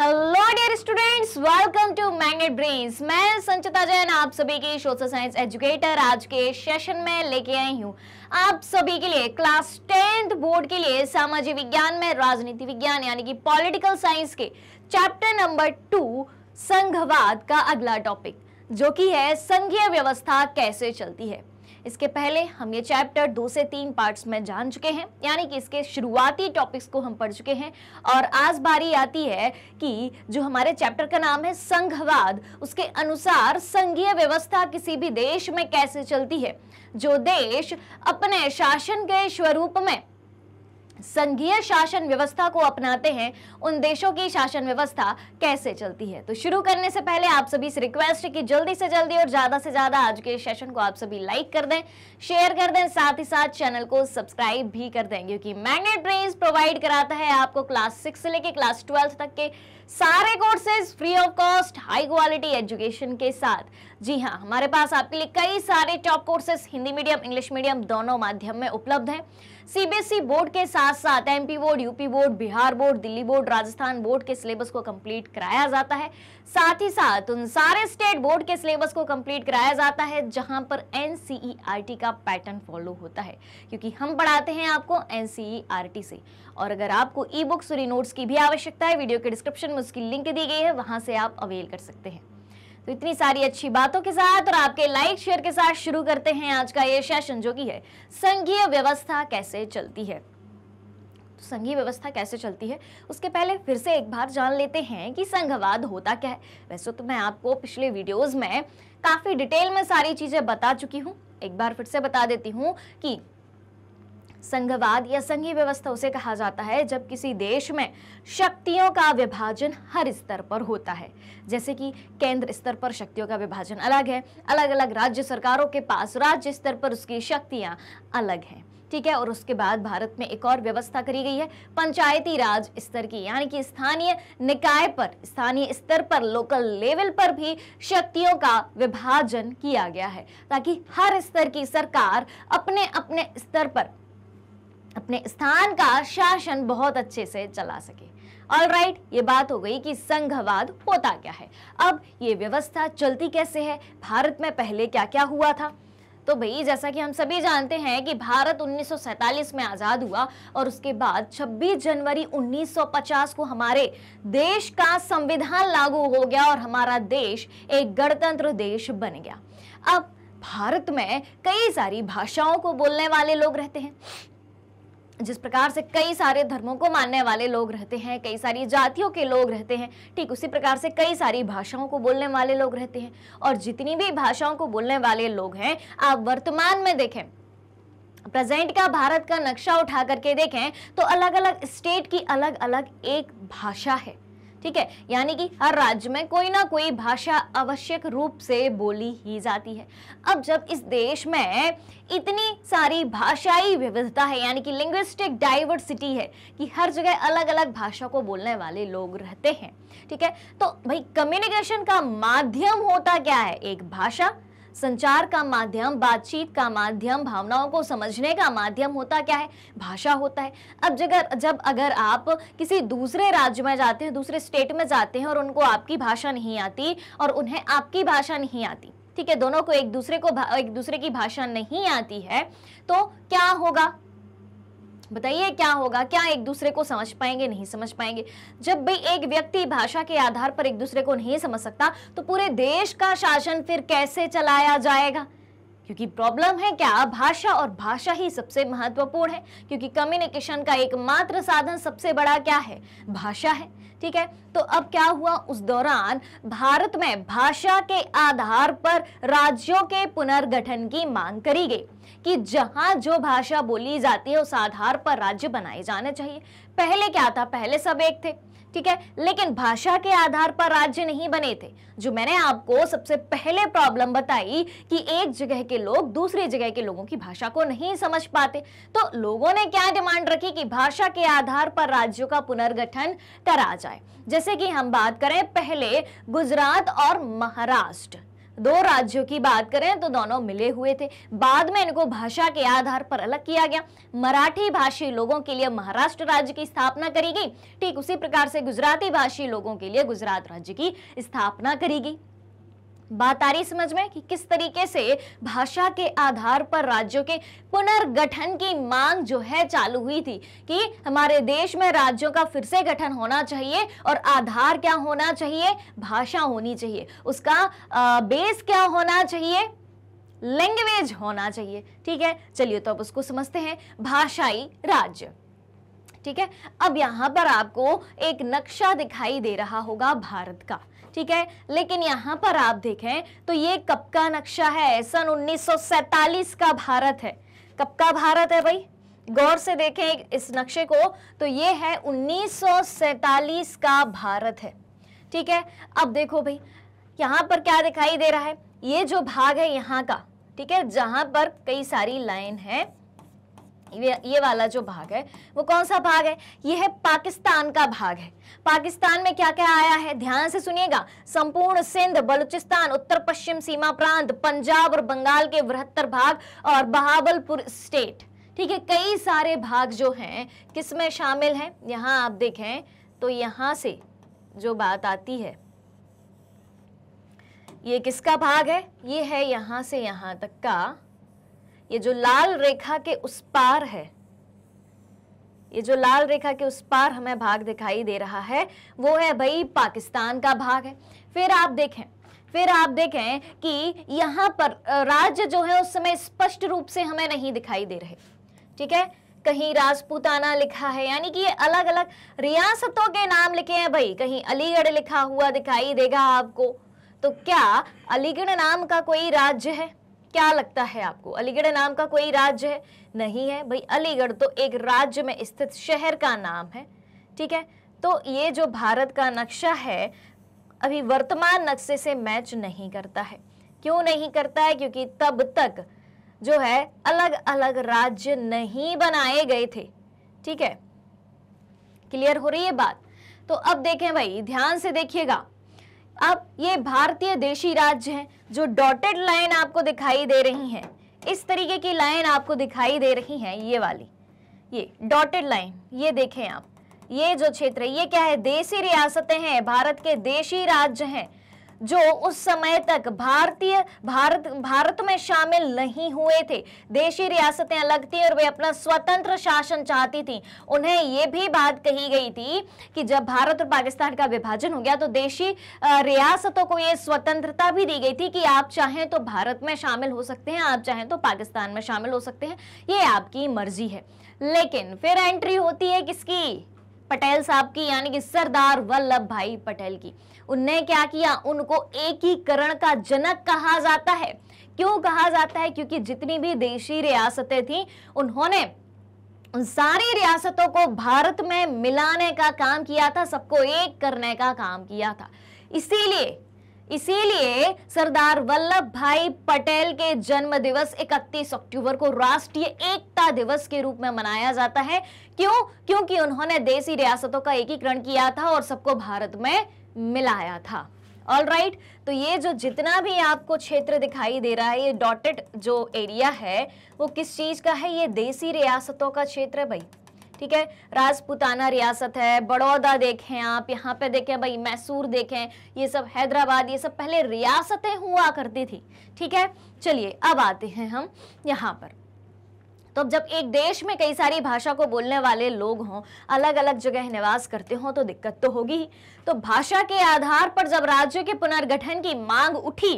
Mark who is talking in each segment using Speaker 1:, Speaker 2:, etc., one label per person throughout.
Speaker 1: Hello dear students welcome to Magnet Brains मैं संचिता जैन आप सभी की सोशल साइंस एजुकेटर आज के सेशन में लेके आई हूँ आप सभी के लिए क्लास टेंथ बोर्ड के लिए सामाजिक विज्ञान में राजनीति विज्ञान यानी कि पॉलिटिकल साइंस के चैप्टर नंबर टू संघवाद का अगला टॉपिक जो कि है संघीय व्यवस्था कैसे चलती है इसके पहले हम ये चैप्टर दो से तीन पार्ट्स में जान चुके हैं यानी कि इसके शुरुआती टॉपिक्स को हम पढ़ चुके हैं और आज बारी आती है कि जो हमारे चैप्टर का नाम है संघवाद उसके अनुसार संघीय व्यवस्था किसी भी देश में कैसे चलती है जो देश अपने शासन के स्वरूप में संघीय शासन व्यवस्था को अपनाते हैं उन देशों की शासन व्यवस्था कैसे चलती है तो शुरू करने से पहले आप सभी से रिक्वेस्ट है कि जल्दी से जल्दी और ज़्यादा से ज़्यादा आज के सेशन को आप सभी लाइक कर दें शेयर कर दें साथ ही साथ चैनल को सब्सक्राइब भी कर दें क्योंकि मैग्नेट ब्रेन प्रोवाइड कराता है आपको क्लास सिक्स से लेकर क्लास ट्वेल्थ तक के सारे courses free of cost high quality education के साथ जी हाँ हमारे पास आपके लिए कई सारे top courses Hindi medium English medium दोनों माध्यम में उपलब्ध हैं सीबीएसई बोर्ड e के साथ साथ MP board UP board Bihar board Delhi board Rajasthan board के सिलेबस को कंप्लीट कराया जाता है साथ ही साथ उन सारे स्टेट बोर्ड के सिलेबस को कंप्लीट कराया जाता है जहां पर एनसीईआरटी e का पैटर्न फॉलो होता है क्योंकि हम पढ़ाते हैं आपको एनसीईआरटी e से और अगर आपको ई बुक्स और नोट्स की भी आवश्यकता है वीडियो के डिस्क्रिप्शन में उसकी लिंक दी गई है वहां से आप अवेल कर सकते हैं तो इतनी सारी अच्छी बातों के साथ और आपके लाइक शेयर के साथ शुरू करते हैं आज का ये सेशन जो कि है संघीय व्यवस्था कैसे चलती है तो संघीय व्यवस्था कैसे चलती है उसके पहले फिर से एक बार जान लेते हैं कि संघवाद होता क्या है वैसे तो मैं आपको पिछले वीडियोस में काफ़ी डिटेल में सारी चीज़ें बता चुकी हूँ एक बार फिर से बता देती हूँ कि संघवाद या संघीय व्यवस्था उसे कहा जाता है जब किसी देश में शक्तियों का विभाजन हर स्तर पर होता है जैसे कि केंद्र स्तर पर शक्तियों का विभाजन अलग है अलग अलग राज्य सरकारों के पास राज्य स्तर पर उसकी शक्तियाँ अलग हैं ठीक है और उसके बाद भारत में एक और व्यवस्था करी गई है पंचायती राज स्तर की यानी कि स्थानीय निकाय पर स्थानीय स्तर पर लोकल लेवल पर भी शक्तियों का विभाजन किया गया है ताकि हर स्तर की सरकार अपने अपने स्तर पर अपने स्थान का शासन बहुत अच्छे से चला सके ऑल राइट right, ये बात हो गई कि संघवाद होता क्या है अब ये व्यवस्था चलती कैसे है भारत में पहले क्या क्या हुआ था तो भाई जैसा कि हम सभी जानते हैं कि भारत 1947 में आज़ाद हुआ और उसके बाद 26 जनवरी 1950 को हमारे देश का संविधान लागू हो गया और हमारा देश एक गणतंत्र देश बन गया अब भारत में कई सारी भाषाओं को बोलने वाले लोग रहते हैं जिस प्रकार से कई सारे धर्मों को मानने वाले लोग रहते हैं कई सारी जातियों के लोग रहते हैं ठीक उसी प्रकार से कई सारी भाषाओं को बोलने वाले लोग रहते हैं और जितनी भी भाषाओं को बोलने वाले लोग हैं आप वर्तमान में देखें प्रेजेंट का भारत का नक्शा उठा करके देखें तो अलग अलग स्टेट की अलग अलग एक भाषा है ठीक है यानी कि हर राज्य में कोई ना कोई भाषा आवश्यक रूप से बोली ही जाती है अब जब इस देश में इतनी सारी भाषाई विविधता है यानी कि लिंग्विस्टिक डाइवर्सिटी है कि हर जगह अलग अलग भाषा को बोलने वाले लोग रहते हैं ठीक है तो भाई कम्युनिकेशन का माध्यम होता क्या है एक भाषा संचार का माध्यम बातचीत का माध्यम भावनाओं को समझने का माध्यम होता क्या है भाषा होता है अब जगह जब अगर आप किसी दूसरे राज्य में जाते हैं दूसरे स्टेट में जाते हैं और उनको आपकी भाषा नहीं आती और उन्हें आपकी भाषा नहीं आती ठीक है दोनों को एक दूसरे को एक दूसरे की भाषा नहीं आती है तो क्या होगा बताइए क्या होगा क्या एक दूसरे को समझ पाएंगे नहीं समझ पाएंगे जब भी एक व्यक्ति भाषा के आधार पर एक दूसरे को नहीं समझ सकता तो पूरे देश का शासन फिर कैसे चलाया जाएगा क्योंकि प्रॉब्लम है क्या भाषा और भाषा ही सबसे महत्वपूर्ण है क्योंकि कम्युनिकेशन का एकमात्र साधन सबसे बड़ा क्या है भाषा है ठीक है तो अब क्या हुआ उस दौरान भारत में भाषा के आधार पर राज्यों के पुनर्गठन की मांग करी गई कि जहां जो भाषा बोली जाती है उस आधार पर राज्य बनाए जाने चाहिए पहले क्या था पहले सब एक थे ठीक है लेकिन भाषा के आधार पर राज्य नहीं बने थे जो मैंने आपको सबसे पहले प्रॉब्लम बताई कि एक जगह के लोग दूसरी जगह के लोगों की भाषा को नहीं समझ पाते तो लोगों ने क्या डिमांड रखी कि भाषा के आधार पर राज्यों का पुनर्गठन करा जाए जैसे कि हम बात करें पहले गुजरात और महाराष्ट्र दो राज्यों की बात करें तो दोनों मिले हुए थे बाद में इनको भाषा के आधार पर अलग किया गया मराठी भाषी लोगों के लिए महाराष्ट्र राज्य की स्थापना करी गई ठीक उसी प्रकार से गुजराती भाषी लोगों के लिए गुजरात राज्य की स्थापना करी गई बात आ रही समझ में कि किस तरीके से भाषा के आधार पर राज्यों के पुनर्गठन की मांग जो है चालू हुई थी कि हमारे देश में राज्यों का फिर से गठन होना चाहिए और आधार क्या होना चाहिए भाषा होनी चाहिए उसका आ, बेस क्या होना चाहिए लैंग्वेज होना चाहिए ठीक है चलिए तो अब उसको समझते हैं भाषाई राज्य ठीक है अब यहां पर आपको एक नक्शा दिखाई दे रहा होगा भारत का ठीक है लेकिन यहां पर आप देखें तो ये कब का नक्शा है सन उन्नीस का भारत है कब का भारत है भाई गौर से देखें इस नक्शे को तो ये है उन्नीस का भारत है ठीक है अब देखो भाई यहां पर क्या दिखाई दे रहा है ये जो भाग है यहाँ का ठीक है जहां पर कई सारी लाइन है ये वाला जो भाग है वो कौन सा भाग है ये है पाकिस्तान का भाग है पाकिस्तान में क्या क्या आया है ध्यान से सुनिएगा संपूर्ण सिंध बलूचिस्तान उत्तर पश्चिम सीमा प्रांत पंजाब और बंगाल के बृहत्तर भाग और बहावलपुर स्टेट ठीक है कई सारे भाग जो हैं किसमें शामिल हैं यहाँ आप देखें तो यहाँ से जो बात आती है ये किसका भाग है ये है यहाँ से यहाँ तक का ये जो लाल रेखा के उस पार है ये जो लाल रेखा के उस पार हमें भाग दिखाई दे रहा है वो है भाई पाकिस्तान का भाग है फिर आप देखें फिर आप देखें कि यहाँ पर राज्य जो है उस समय स्पष्ट रूप से हमें नहीं दिखाई दे रहे ठीक है कहीं राजपूताना लिखा है यानी कि ये अलग अलग रियासतों के नाम लिखे हैं भाई कहीं अलीगढ़ लिखा हुआ दिखाई देगा आपको तो क्या अलीगढ़ नाम का कोई राज्य है क्या लगता है आपको अलीगढ़ नाम का कोई राज्य है नहीं है भाई अलीगढ़ तो एक राज्य में स्थित शहर का नाम है ठीक है तो ये जो भारत का नक्शा है अभी वर्तमान नक्शे से मैच नहीं करता है क्यों नहीं करता है क्योंकि तब तक जो है अलग अलग राज्य नहीं बनाए गए थे ठीक है क्लियर हो रही है बात तो अब देखें भाई ध्यान से देखिएगा अब ये भारतीय देशी राज्य हैं जो डॉटेड लाइन आपको दिखाई दे रही हैं इस तरीके की लाइन आपको दिखाई दे रही हैं ये वाली ये डॉटेड लाइन ये देखें आप ये जो क्षेत्र है ये क्या है देशी रियासतें हैं भारत के देशी राज्य हैं जो उस समय तक भारतीय भारत भारत में शामिल नहीं हुए थे देशी रियासतें अलग थी और वे अपना स्वतंत्र शासन चाहती थी उन्हें ये भी बात कही गई थी कि जब भारत और पाकिस्तान का विभाजन हो गया तो देशी रियासतों को ये स्वतंत्रता भी दी गई थी कि आप चाहें तो भारत में शामिल हो सकते हैं आप चाहें तो पाकिस्तान में शामिल हो सकते हैं ये आपकी मर्जी है लेकिन फिर एंट्री होती है किसकी पटेल साहब की यानी कि सरदार वल्लभ भाई पटेल की उनने क्या किया उनको एकीकरण का जनक कहा जाता है क्यों कहा जाता है क्योंकि जितनी भी देशी रियासतें थी उन्होंने उन सारी रियासतों को भारत में मिलाने का काम किया था सबको एक करने का काम किया था इसीलिए इसीलिए सरदार वल्लभ भाई पटेल के जन्म दिवस इकतीस अक्टूबर को राष्ट्रीय एकता दिवस के रूप में मनाया जाता है क्यों क्योंकि उन्होंने देसी रियासतों का एकीकरण किया था और सबको भारत में मिलाया था ऑल राइट right, तो ये जो जितना भी आपको क्षेत्र दिखाई दे रहा है ये डॉटेड जो एरिया है वो किस चीज़ का है ये देसी रियासतों का क्षेत्र है भाई ठीक है राजपुताना रियासत है बड़ौदा देखें आप यहाँ पे देखें भाई मैसूर देखें ये सब हैदराबाद ये सब पहले रियासतें हुआ करती थी ठीक है चलिए अब आते हैं हम यहाँ पर तो अब जब एक देश में कई सारी भाषा को बोलने वाले लोग हों अलग अलग जगह निवास करते हों तो दिक्कत तो होगी ही तो भाषा के आधार पर जब राज्य के पुनर्गठन की मांग उठी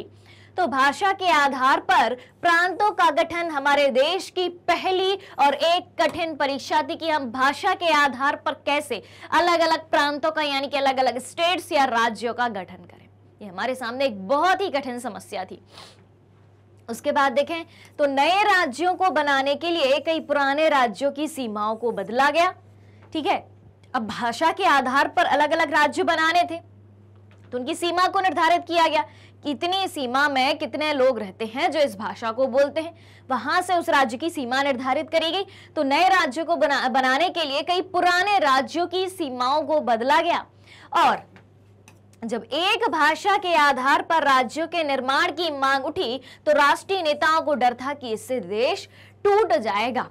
Speaker 1: तो भाषा के आधार पर प्रांतों का गठन हमारे देश की पहली और एक कठिन परीक्षा थी कि हम भाषा के आधार पर कैसे अलग अलग प्रांतों का यानी कि अलग अलग स्टेट्स या राज्यों का गठन करें ये हमारे सामने एक बहुत ही कठिन समस्या थी उसके बाद देखें तो नए राज्यों को बनाने के लिए कई पुराने राज्यों की सीमाओं को बदला गया ठीक है अब भाषा के आधार पर अलग अलग राज्य बनाने थे तो उनकी सीमा को निर्धारित किया गया कि इतनी सीमा में कितने लोग रहते हैं जो इस भाषा को बोलते हैं वहां से उस राज्य की सीमा निर्धारित करी गई तो नए राज्यों को बना, बनाने के लिए कई पुराने राज्यों की सीमाओं को बदला गया और जब एक भाषा के आधार पर राज्यों के निर्माण की मांग उठी तो राष्ट्रीय नेताओं को डर था कि इससे देश टूट जाएगा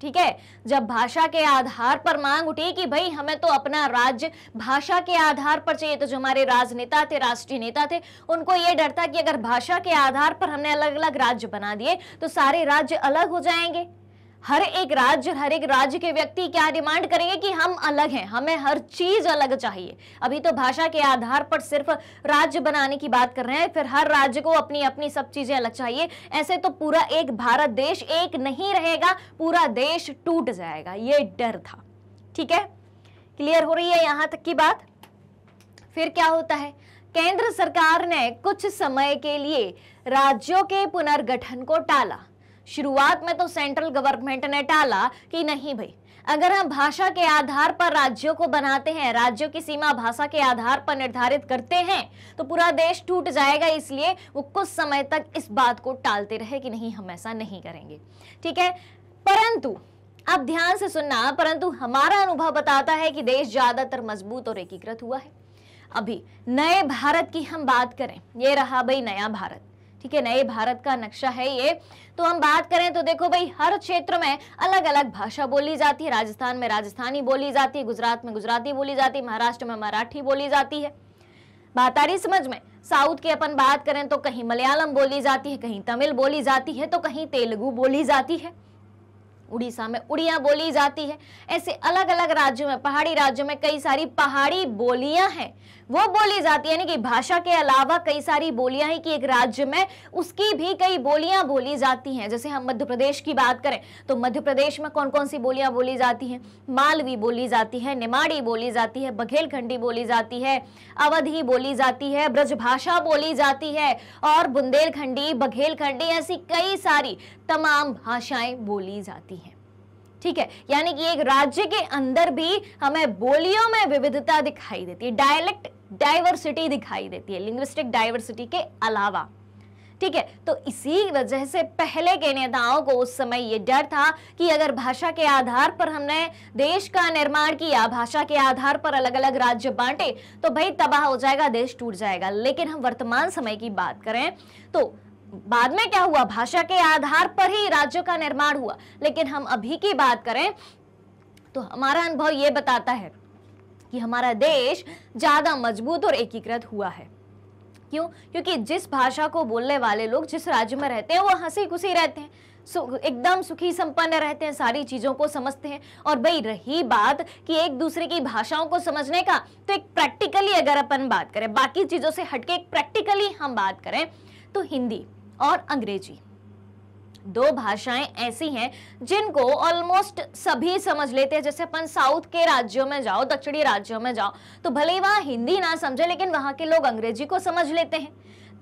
Speaker 1: ठीक है जब भाषा के आधार पर मांग उठी कि भाई हमें तो अपना राज्य भाषा के आधार पर चाहिए तो जो हमारे राजनेता थे राष्ट्रीय नेता थे उनको ये डर था कि अगर भाषा के आधार पर हमने अलग अलग राज्य बना दिए तो सारे राज्य अलग हो जाएंगे हर एक राज्य हर एक राज्य के व्यक्ति क्या डिमांड करेंगे कि हम अलग हैं हमें हर चीज अलग चाहिए अभी तो भाषा के आधार पर सिर्फ राज्य बनाने की बात कर रहे हैं फिर हर राज्य को अपनी अपनी सब चीजें अलग चाहिए ऐसे तो पूरा एक भारत देश एक नहीं रहेगा पूरा देश टूट जाएगा ये डर था ठीक है क्लियर हो रही है यहां तक की बात फिर क्या होता है केंद्र सरकार ने कुछ समय के लिए राज्यों के पुनर्गठन को टाला शुरुआत में तो सेंट्रल गवर्नमेंट ने टाला कि नहीं भाई अगर हम भाषा के आधार पर राज्यों को बनाते हैं राज्यों की सीमा भाषा के आधार पर निर्धारित करते हैं तो पूरा देश टूट जाएगा इसलिए वो कुछ समय तक इस बात को टालते रहे कि नहीं हम ऐसा नहीं करेंगे ठीक है परंतु आप ध्यान से सुनना परंतु हमारा अनुभव बताता है कि देश ज्यादातर मजबूत और एकीकृत हुआ है अभी नए भारत की हम बात करें ये रहा भाई नया भारत ठीक है नए भारत का नक्शा है ये तो हम बात करें तो देखो भाई हर क्षेत्र में अलग अलग भाषा बोली जाती है राजस्थान में राजस्थानी बोली जाती है गुजरात में गुजराती बोली जाती है महाराष्ट्र में मराठी बोली जाती है बातारी समझ में साउथ की अपन बात करें तो कहीं मलयालम बोली जाती है कहीं तमिल बोली जाती है तो कहीं तेलुगु बोली जाती है उड़ीसा में उड़िया बोली जाती है ऐसे अलग अलग राज्यों में पहाड़ी राज्यों में कई सारी पहाड़ी बोलियां हैं वो बोली जाती है यानी कि भाषा के अलावा कई सारी बोलियां हैं कि एक राज्य में उसकी भी कई बोलियां बोली जाती हैं जैसे हम मध्य प्रदेश की बात करें तो मध्य प्रदेश में कौन कौन सी बोलियां बोली जाती हैं मालवी बोली जाती है निमाड़ी बोली जाती है बघेलखंडी बोली जाती है अवधि बोली जाती है ब्रजभाषा बोली जाती है और बुंदेलखंडी बघेलखंडी ऐसी कई सारी तमाम भाषाएं बोली जाती हैं ठीक है यानी कि एक राज्य के अंदर भी हमें बोलियों में विविधता दिखाई देती है डायलेक्ट डाइवर्सिटी दिखाई देती है लिंग्विस्टिक डाइवर्सिटी के अलावा ठीक है तो इसी वजह से पहले के नेताओं को उस समय यह डर था कि अगर भाषा के आधार पर हमने देश का निर्माण किया भाषा के आधार पर अलग अलग राज्य बांटे तो भाई तबाह हो जाएगा देश टूट जाएगा लेकिन हम वर्तमान समय की बात करें तो बाद में क्या हुआ भाषा के आधार पर ही राज्यों का निर्माण हुआ लेकिन हम अभी की बात करें तो हमारा अनुभव यह बताता है कि हमारा देश ज़्यादा मजबूत और एकीकृत हुआ है क्यों क्योंकि जिस भाषा को बोलने वाले लोग जिस राज्य में रहते हैं वो हंसी खुशी रहते हैं सु, एकदम सुखी संपन्न रहते हैं सारी चीज़ों को समझते हैं और भाई रही बात कि एक दूसरे की भाषाओं को समझने का तो एक प्रैक्टिकली अगर अपन बात करें बाकी चीज़ों से हटके एक प्रैक्टिकली हम बात करें तो हिंदी और अंग्रेजी दो भाषाएं ऐसी हैं जिनको ऑलमोस्ट सभी समझ लेते हैं जैसे अपन साउथ के राज्यों में जाओ दक्षिणी राज्यों में जाओ तो भले ही वहां हिंदी ना समझे लेकिन वहां के लोग अंग्रेजी को समझ लेते हैं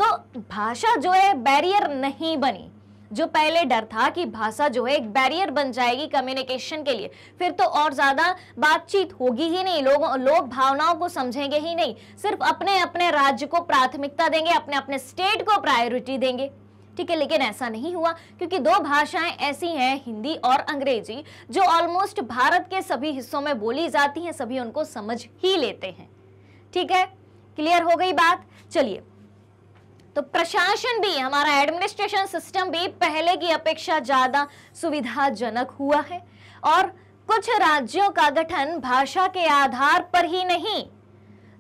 Speaker 1: तो भाषा जो है बैरियर नहीं बनी जो पहले डर था कि भाषा जो है एक बैरियर बन जाएगी कम्युनिकेशन के लिए फिर तो और ज़्यादा बातचीत होगी ही नहीं लोग लोग भावनाओं को समझेंगे ही नहीं सिर्फ अपने अपने राज्य को प्राथमिकता देंगे अपने अपने स्टेट को प्रायोरिटी देंगे ठीक है लेकिन ऐसा नहीं हुआ क्योंकि दो भाषाएं ऐसी हैं हिंदी और अंग्रेजी जो ऑलमोस्ट भारत के सभी हिस्सों में बोली जाती हैं सभी उनको समझ ही लेते हैं ठीक है क्लियर हो गई बात चलिए तो प्रशासन भी हमारा एडमिनिस्ट्रेशन सिस्टम भी पहले की अपेक्षा ज्यादा सुविधाजनक हुआ है और कुछ राज्यों का गठन भाषा के आधार पर ही नहीं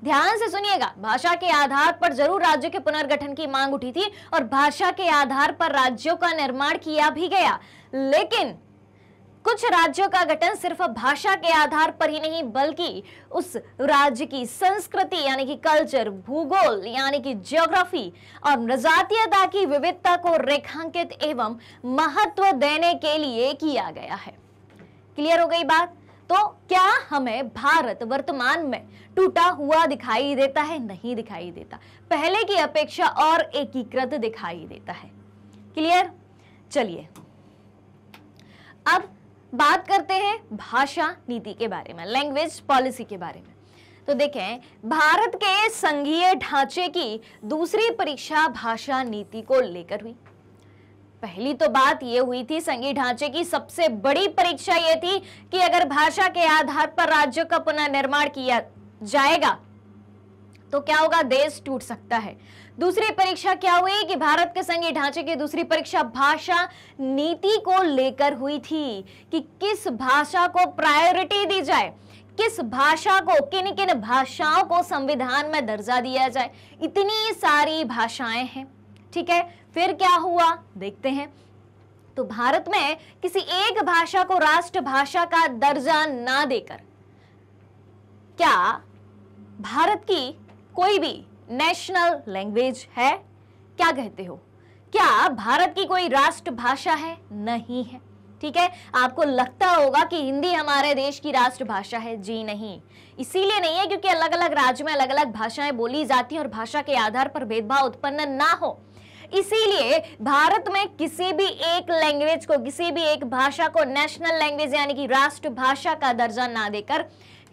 Speaker 1: ध्यान से सुनिएगा भाषा के आधार पर जरूर राज्यों के पुनर्गठन की मांग उठी थी और भाषा के आधार पर राज्यों का निर्माण किया भी गया लेकिन कुछ राज्यों का गठन सिर्फ भाषा के आधार पर ही नहीं बल्कि उस राज्य की संस्कृति यानी कि कल्चर भूगोल यानी कि ज्योग्राफी और नजातीयता की विविधता को रेखांकित एवं महत्व देने के लिए किया गया है क्लियर हो गई बात तो क्या हमें भारत वर्तमान में टूटा हुआ दिखाई देता है नहीं दिखाई देता पहले की अपेक्षा और एकीकृत दिखाई देता है क्लियर चलिए अब बात करते हैं भाषा नीति के बारे में लैंग्वेज पॉलिसी के बारे में तो देखें भारत के संघीय ढांचे की दूसरी परीक्षा भाषा नीति को लेकर हुई पहली तो बात यह हुई थी संघीय ढांचे की सबसे बड़ी परीक्षा यह थी कि अगर भाषा के आधार पर राज्यों का पुनर्निर्माण किया जाएगा तो क्या होगा देश टूट सकता है दूसरी परीक्षा क्या हुई कि भारत के संघीय ढांचे की दूसरी परीक्षा भाषा नीति को लेकर हुई थी कि किस भाषा को प्रायोरिटी दी जाए किस भाषा को किन किन भाषाओं को संविधान में दर्जा दिया जाए इतनी सारी भाषाएं हैं ठीक है फिर क्या हुआ देखते हैं तो भारत में किसी एक भाषा को राष्ट्रभाषा का दर्जा ना देकर क्या भारत की कोई भी नेशनल लैंग्वेज है क्या कहते हो क्या भारत की कोई राष्ट्रभाषा है नहीं है ठीक है आपको लगता होगा कि हिंदी हमारे देश की राष्ट्रभाषा है जी नहीं इसीलिए नहीं है क्योंकि अलग अलग राज्य में अलग अलग भाषाएं बोली जाती हैं और भाषा के आधार पर भेदभाव उत्पन्न ना हो इसीलिए भारत में किसी भी एक लैंग्वेज को किसी भी एक भाषा को नेशनल लैंग्वेज यानी कि राष्ट्रभाषा का दर्जा ना देकर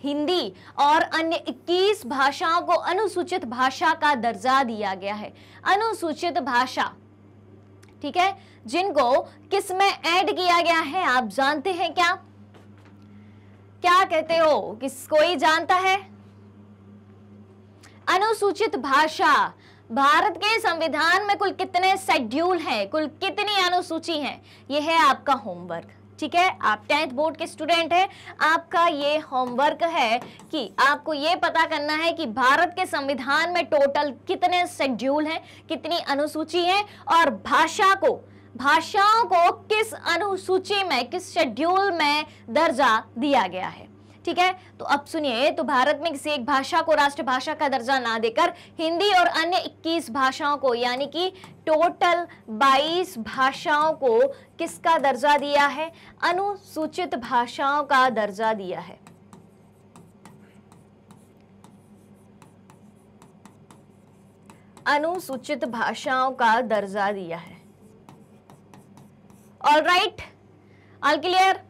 Speaker 1: हिंदी और अन्य 21 भाषाओं को अनुसूचित भाषा का दर्जा दिया गया है अनुसूचित भाषा ठीक है जिनको किसमें ऐड किया गया है आप जानते हैं क्या क्या कहते हो किस कोई जानता है अनुसूचित भाषा भारत के संविधान में कुल कितने शेड्यूल हैं कुल कितनी अनुसूची हैं यह है आपका होमवर्क ठीक है आप टेंथ बोर्ड के स्टूडेंट हैं आपका ये होमवर्क है कि आपको ये पता करना है कि भारत के संविधान में टोटल कितने शेड्यूल हैं कितनी अनुसूची है और भाषा को भाषाओं को किस अनुसूची में किस शेड्यूल में दर्जा दिया गया है ठीक है तो अब सुनिए तो भारत में किसी एक भाषा को राष्ट्रभाषा का दर्जा ना देकर हिंदी और अन्य 21 भाषाओं को यानी कि टोटल 22 भाषाओं को किसका दर्जा दिया है अनुसूचित भाषाओं का दर्जा दिया है अनुसूचित भाषाओं का दर्जा दिया है ऑल राइट ऑल क्लियर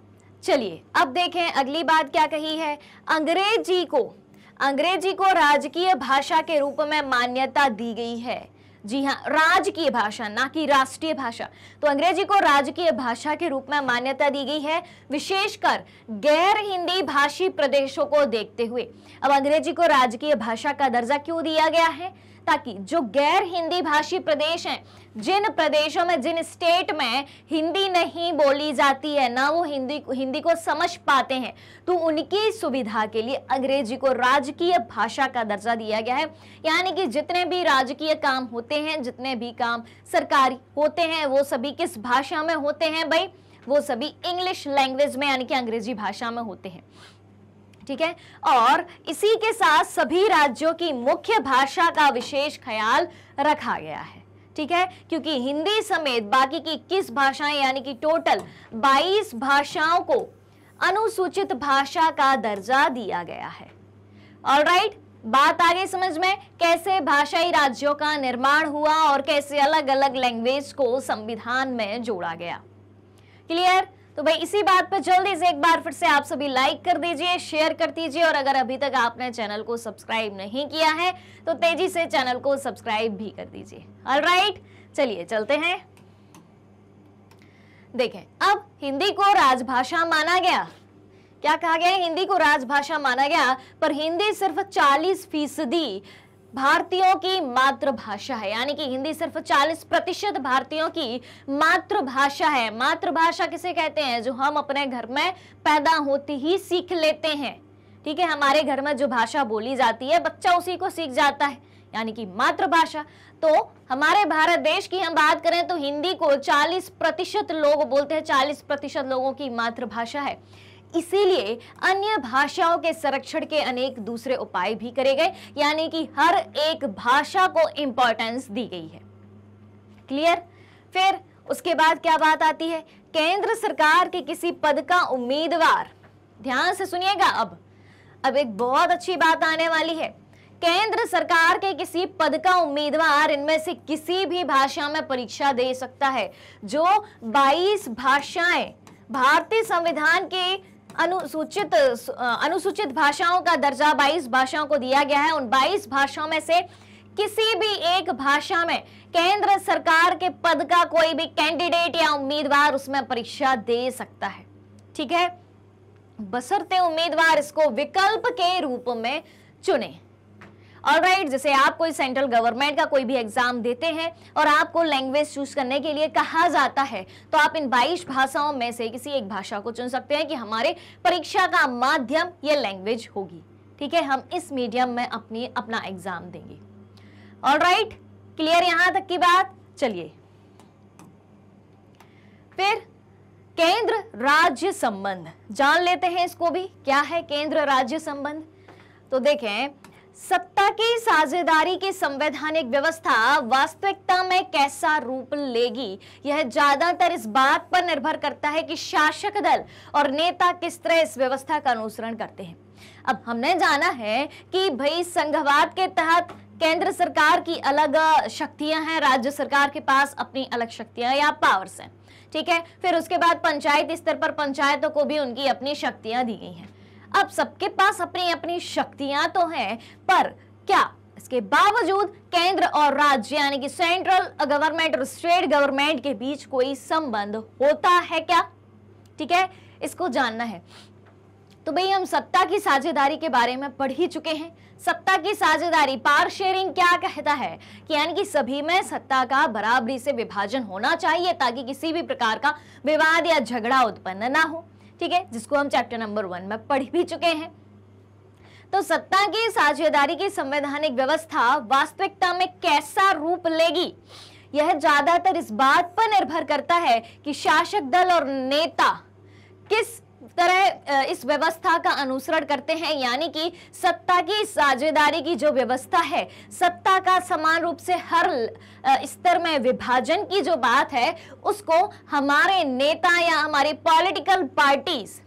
Speaker 1: चलिए अब देखें अगली बात क्या कही है अंग्रेजी को अंग्रेजी को राजकीय भाषा के रूप में मान्यता दी गई है जी हाँ राजकीय भाषा ना कि राष्ट्रीय भाषा तो अंग्रेजी को राजकीय भाषा के रूप में मान्यता दी गई है विशेषकर गैर हिंदी भाषी प्रदेशों को देखते हुए अब अंग्रेजी को राजकीय भाषा का दर्जा क्यों दिया गया है ताकि जो गैर हिंदी भाषी प्रदेश हैं जिन प्रदेशों में जिन स्टेट में हिंदी नहीं बोली जाती है ना वो हिंदी हिंदी को समझ पाते हैं तो उनकी सुविधा के लिए अंग्रेजी को राजकीय भाषा का दर्जा दिया गया है यानी कि जितने भी राजकीय काम होते हैं जितने भी काम सरकारी होते हैं वो सभी किस भाषा में होते हैं भाई वो सभी इंग्लिश लैंग्वेज में यानी कि अंग्रेजी भाषा में होते हैं ठीक है और इसी के साथ सभी राज्यों की मुख्य भाषा का विशेष ख्याल रखा गया है ठीक है क्योंकि हिंदी समेत बाकी की किस भाषाएं यानी कि टोटल 22 भाषाओं को अनुसूचित भाषा का दर्जा दिया गया है ऑल राइट बात आगे समझ में कैसे भाषाई राज्यों का निर्माण हुआ और कैसे अलग अलग लैंग्वेज को संविधान में जोड़ा गया क्लियर तो भाई इसी बात पर जल्दी से एक बार फिर से आप सभी लाइक कर दीजिए शेयर कर दीजिए और अगर अभी तक आपने चैनल को सब्सक्राइब नहीं किया है तो तेजी से चैनल को सब्सक्राइब भी कर दीजिए ऑल चलिए चलते हैं देखें अब हिंदी को राजभाषा माना गया क्या कहा गया हिंदी को राजभाषा माना गया पर हिंदी सिर्फ 40 फीसदी भारतीयों की मातृभाषा है यानी कि हिंदी सिर्फ 40 प्रतिशत भारतीयों की मातृभाषा है मातृभाषा किसे कहते हैं जो हम अपने घर में पैदा होती ही सीख लेते हैं ठीक है हमारे घर में जो भाषा बोली जाती है बच्चा उसी को सीख जाता है यानी कि मातृभाषा तो हमारे भारत देश की हम बात करें तो हिंदी को 40 प्रतिशत लोग बोलते हैं 40 प्रतिशत लोगों की मातृभाषा है इसीलिए अन्य भाषाओं के संरक्षण के अनेक दूसरे उपाय भी करे गए यानी कि हर एक भाषा को इंपॉर्टेंस दी गई है क्लियर फिर उसके बाद क्या बात आती है केंद्र सरकार के किसी पद का उम्मीदवार ध्यान से सुनिएगा अब अब एक बहुत अच्छी बात आने वाली है केंद्र सरकार के किसी पद का उम्मीदवार इनमें से किसी भी भाषा में परीक्षा दे सकता है जो 22 भाषाएं भारतीय संविधान के अनुसूचित अनुसूचित भाषाओं का दर्जा 22 भाषाओं को दिया गया है उन 22 भाषाओं में से किसी भी एक भाषा में केंद्र सरकार के पद का कोई भी कैंडिडेट या उम्मीदवार उसमें परीक्षा दे सकता है ठीक है बसरते उम्मीदवार इसको विकल्प के रूप में चुने और राइट जैसे आप कोई सेंट्रल गवर्नमेंट का कोई भी एग्जाम देते हैं और आपको लैंग्वेज चूज करने के लिए कहा जाता है तो आप इन बाईस भाषाओं में से किसी एक भाषा को चुन सकते हैं कि हमारे परीक्षा का माध्यम यह लैंग्वेज होगी ठीक है हम इस मीडियम में अपनी अपना एग्जाम देंगे ऑल राइट क्लियर यहां तक की बात चलिए फिर केंद्र राज्य संबंध जान लेते हैं इसको भी क्या है केंद्र राज्य संबंध तो देखें सत्ता की साझेदारी की संवैधानिक व्यवस्था वास्तविकता में कैसा रूप लेगी यह ज्यादातर इस बात पर निर्भर करता है कि शासक दल और नेता किस तरह इस व्यवस्था का अनुसरण करते हैं अब हमने जाना है कि भाई संघवाद के तहत केंद्र सरकार की अलग शक्तियां हैं राज्य सरकार के पास अपनी अलग शक्तियां या पावर्स हैं ठीक है फिर उसके बाद पंचायत स्तर पर पंचायतों को भी उनकी अपनी शक्तियां दी गई हैं अब सबके पास अपनी अपनी शक्तियां तो हैं पर क्या इसके बावजूद केंद्र और राज्य यानी कि सेंट्रल गवर्नमेंट और स्टेट गवर्नमेंट के बीच कोई संबंध होता है क्या ठीक है इसको जानना है तो भाई हम सत्ता की साझेदारी के बारे में पढ़ ही चुके हैं सत्ता की साझेदारी पार शेयरिंग क्या कहता है कि यानी कि सभी में सत्ता का बराबरी से विभाजन होना चाहिए ताकि किसी भी प्रकार का विवाद या झगड़ा उत्पन्न ना हो ठीक है जिसको हम चैप्टर नंबर वन में पढ़ भी चुके हैं तो सत्ता की साझेदारी की संवैधानिक व्यवस्था वास्तविकता में कैसा रूप लेगी यह ज्यादातर इस बात पर निर्भर करता है कि शासक दल और नेता किस तरह इस व्यवस्था का अनुसरण करते हैं यानी कि सत्ता की साझेदारी की जो व्यवस्था है सत्ता का समान रूप से हर स्तर में विभाजन की जो बात है उसको हमारे नेता या हमारी पॉलिटिकल पार्टीज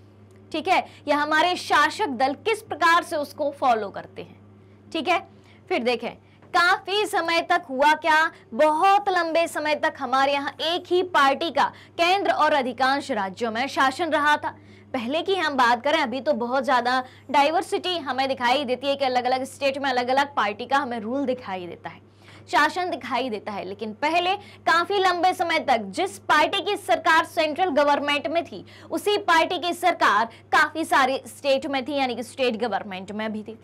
Speaker 1: ठीक है या हमारे शासक दल किस प्रकार से उसको फॉलो करते हैं ठीक है फिर देखें काफी समय तक हुआ क्या बहुत लंबे समय तक हमारे यहाँ एक ही पार्टी का केंद्र और अधिकांश राज्यों में शासन रहा था पहले की हम बात करें अभी तो बहुत ज़्यादा डाइवर्सिटी हमें दिखाई देती है कि अलग अलग स्टेट में अलग अलग पार्टी का हमें रूल दिखाई देता है शासन दिखाई देता है लेकिन पहले काफी लंबे समय तक जिस पार्टी की सरकार सेंट्रल गवर्नमेंट में थी उसी पार्टी की सरकार काफी सारे स्टेट में थी यानी कि स्टेट गवर्नमेंट में भी थी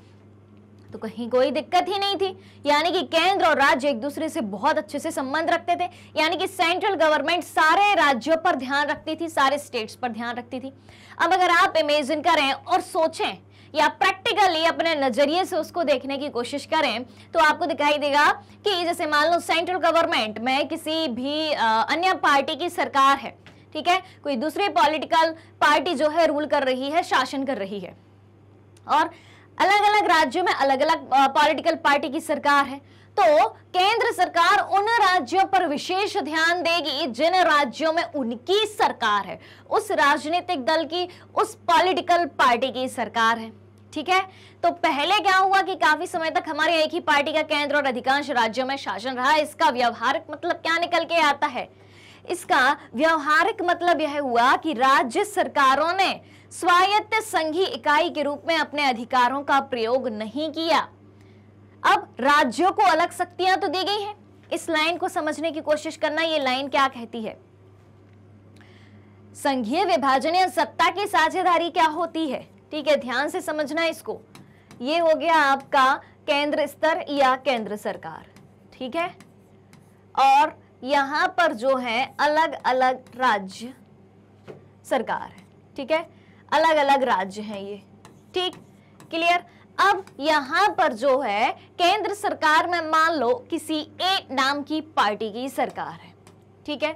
Speaker 1: तो कहीं कोई दिक्कत ही नहीं थी यानी कि केंद्र और राज्य एक दूसरे से बहुत अच्छे से संबंध रखते थे यानी कि सेंट्रल गवर्नमेंट सारे राज्यों पर ध्यान रखती थी सारे स्टेट्स पर ध्यान रखती थी अब अगर आप इमेजिन करें और सोचें या प्रैक्टिकली अपने नजरिए से उसको देखने की कोशिश करें तो आपको दिखाई देगा कि जैसे मान लो सेंट्रल गवर्नमेंट में किसी भी अन्य पार्टी की सरकार है ठीक है कोई दूसरी पॉलिटिकल पार्टी जो है रूल कर रही है शासन कर रही है और अलग अलग राज्यों में अलग अलग पॉलिटिकल पार्टी की सरकार है तो केंद्र सरकार उन राज्यों पर विशेष ध्यान देगी जिन राज्यों में उनकी सरकार है उस राजनीतिक दल की उस पॉलिटिकल पार्टी की सरकार है ठीक है तो पहले क्या हुआ कि काफी समय तक हमारी एक ही पार्टी का केंद्र और अधिकांश राज्यों में शासन रहा इसका व्यवहारिक मतलब क्या निकल के आता है इसका व्यवहारिक मतलब यह हुआ कि राज्य सरकारों ने स्वायत्त संघी इकाई के रूप में अपने अधिकारों का प्रयोग नहीं किया अब राज्यों को अलग शक्तियां तो दी गई हैं इस लाइन को समझने की कोशिश करना यह लाइन क्या कहती है संघीय विभाजन या सत्ता की साझेदारी क्या होती है ठीक है ध्यान से समझना इसको ये हो गया आपका केंद्र स्तर या केंद्र सरकार ठीक है और यहां पर जो है अलग अलग राज्य सरकार ठीक है अलग अलग राज्य हैं ये ठीक क्लियर अब यहां पर जो है केंद्र सरकार में मान लो किसी एक नाम की पार्टी की सरकार है ठीक है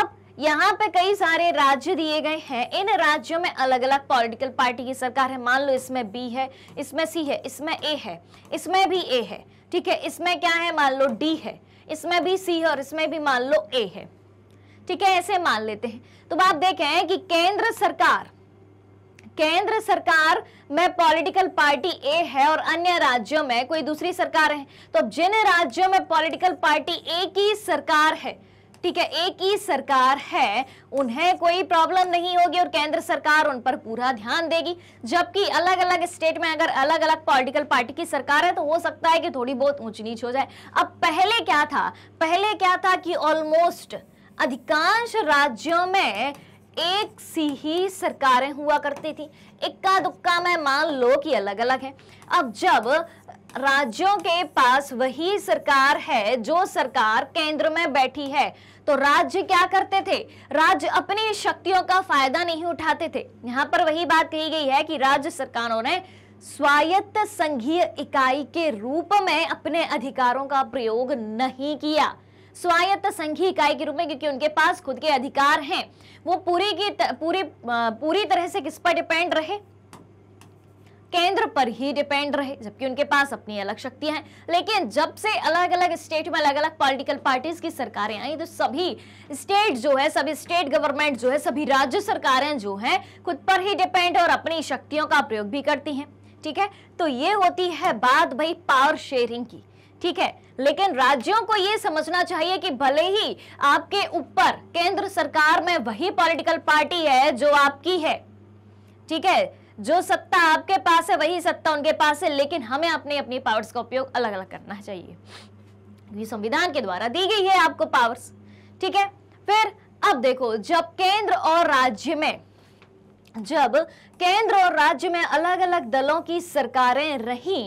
Speaker 1: अब यहाँ पे कई सारे राज्य दिए गए हैं इन राज्यों में अलग अलग पॉलिटिकल पार्टी की सरकार है मान लो इसमें बी है इसमें सी है इसमें ए है इसमें भी ए है ठीक है इसमें क्या है मान लो डी है इसमें भी सी है और इसमें भी मान लो ए है ठीक है ऐसे मान लेते हैं तो आप देखें कि केंद्र सरकार केंद्र सरकार में पॉलिटिकल पार्टी ए है और अन्य राज्यों में कोई दूसरी सरकार है तो जिन राज्यों में पॉलिटिकल पार्टी ए की सरकार है ठीक है एक ही सरकार है उन्हें कोई प्रॉब्लम नहीं होगी और केंद्र सरकार उन पर पूरा ध्यान देगी जबकि अलग अलग स्टेट में अगर अलग अलग पॉलिटिकल पार्टी की सरकार है तो हो सकता है कि थोड़ी बहुत ऊंच नीच हो जाए अब पहले क्या था पहले क्या था कि ऑलमोस्ट अधिकांश राज्यों में एक सी ही सरकारें हुआ करती थी इक्का दुक्का में मान लो कि अलग अलग है अब जब राज्यों के पास वही सरकार है जो सरकार केंद्र में बैठी है तो राज्य क्या करते थे राज्य अपनी शक्तियों का फायदा नहीं उठाते थे यहाँ पर वही बात कही गई है कि राज्य सरकारों ने स्वायत्त संघीय इकाई के रूप में अपने अधिकारों का प्रयोग नहीं किया स्वायत्त संघीय इकाई के रूप में क्योंकि उनके पास खुद के अधिकार हैं वो पूरी की त, पूरी पूरी तरह से किस पर डिपेंड रहे केंद्र पर ही डिपेंड रहे जबकि उनके पास अपनी अलग शक्तियां हैं लेकिन जब से अलग अलग स्टेट में अलग अलग पॉलिटिकल पार्टीज की सरकारें आई तो सभी स्टेट जो है सभी स्टेट गवर्नमेंट जो है सभी राज्य सरकारें जो हैं खुद पर ही डिपेंड और अपनी शक्तियों का प्रयोग भी करती हैं ठीक है तो ये होती है बात भाई पावर शेयरिंग की ठीक है लेकिन राज्यों को यह समझना चाहिए कि भले ही आपके ऊपर केंद्र सरकार में वही पॉलिटिकल पार्टी है जो आपकी है ठीक है जो सत्ता आपके पास है वही सत्ता उनके पास है लेकिन हमें अपने अपनी पावर्स का उपयोग अलग अलग करना चाहिए संविधान के द्वारा दी गई है आपको पावर्स ठीक है फिर अब देखो जब केंद्र और राज्य में जब केंद्र और राज्य में अलग अलग दलों की सरकारें रही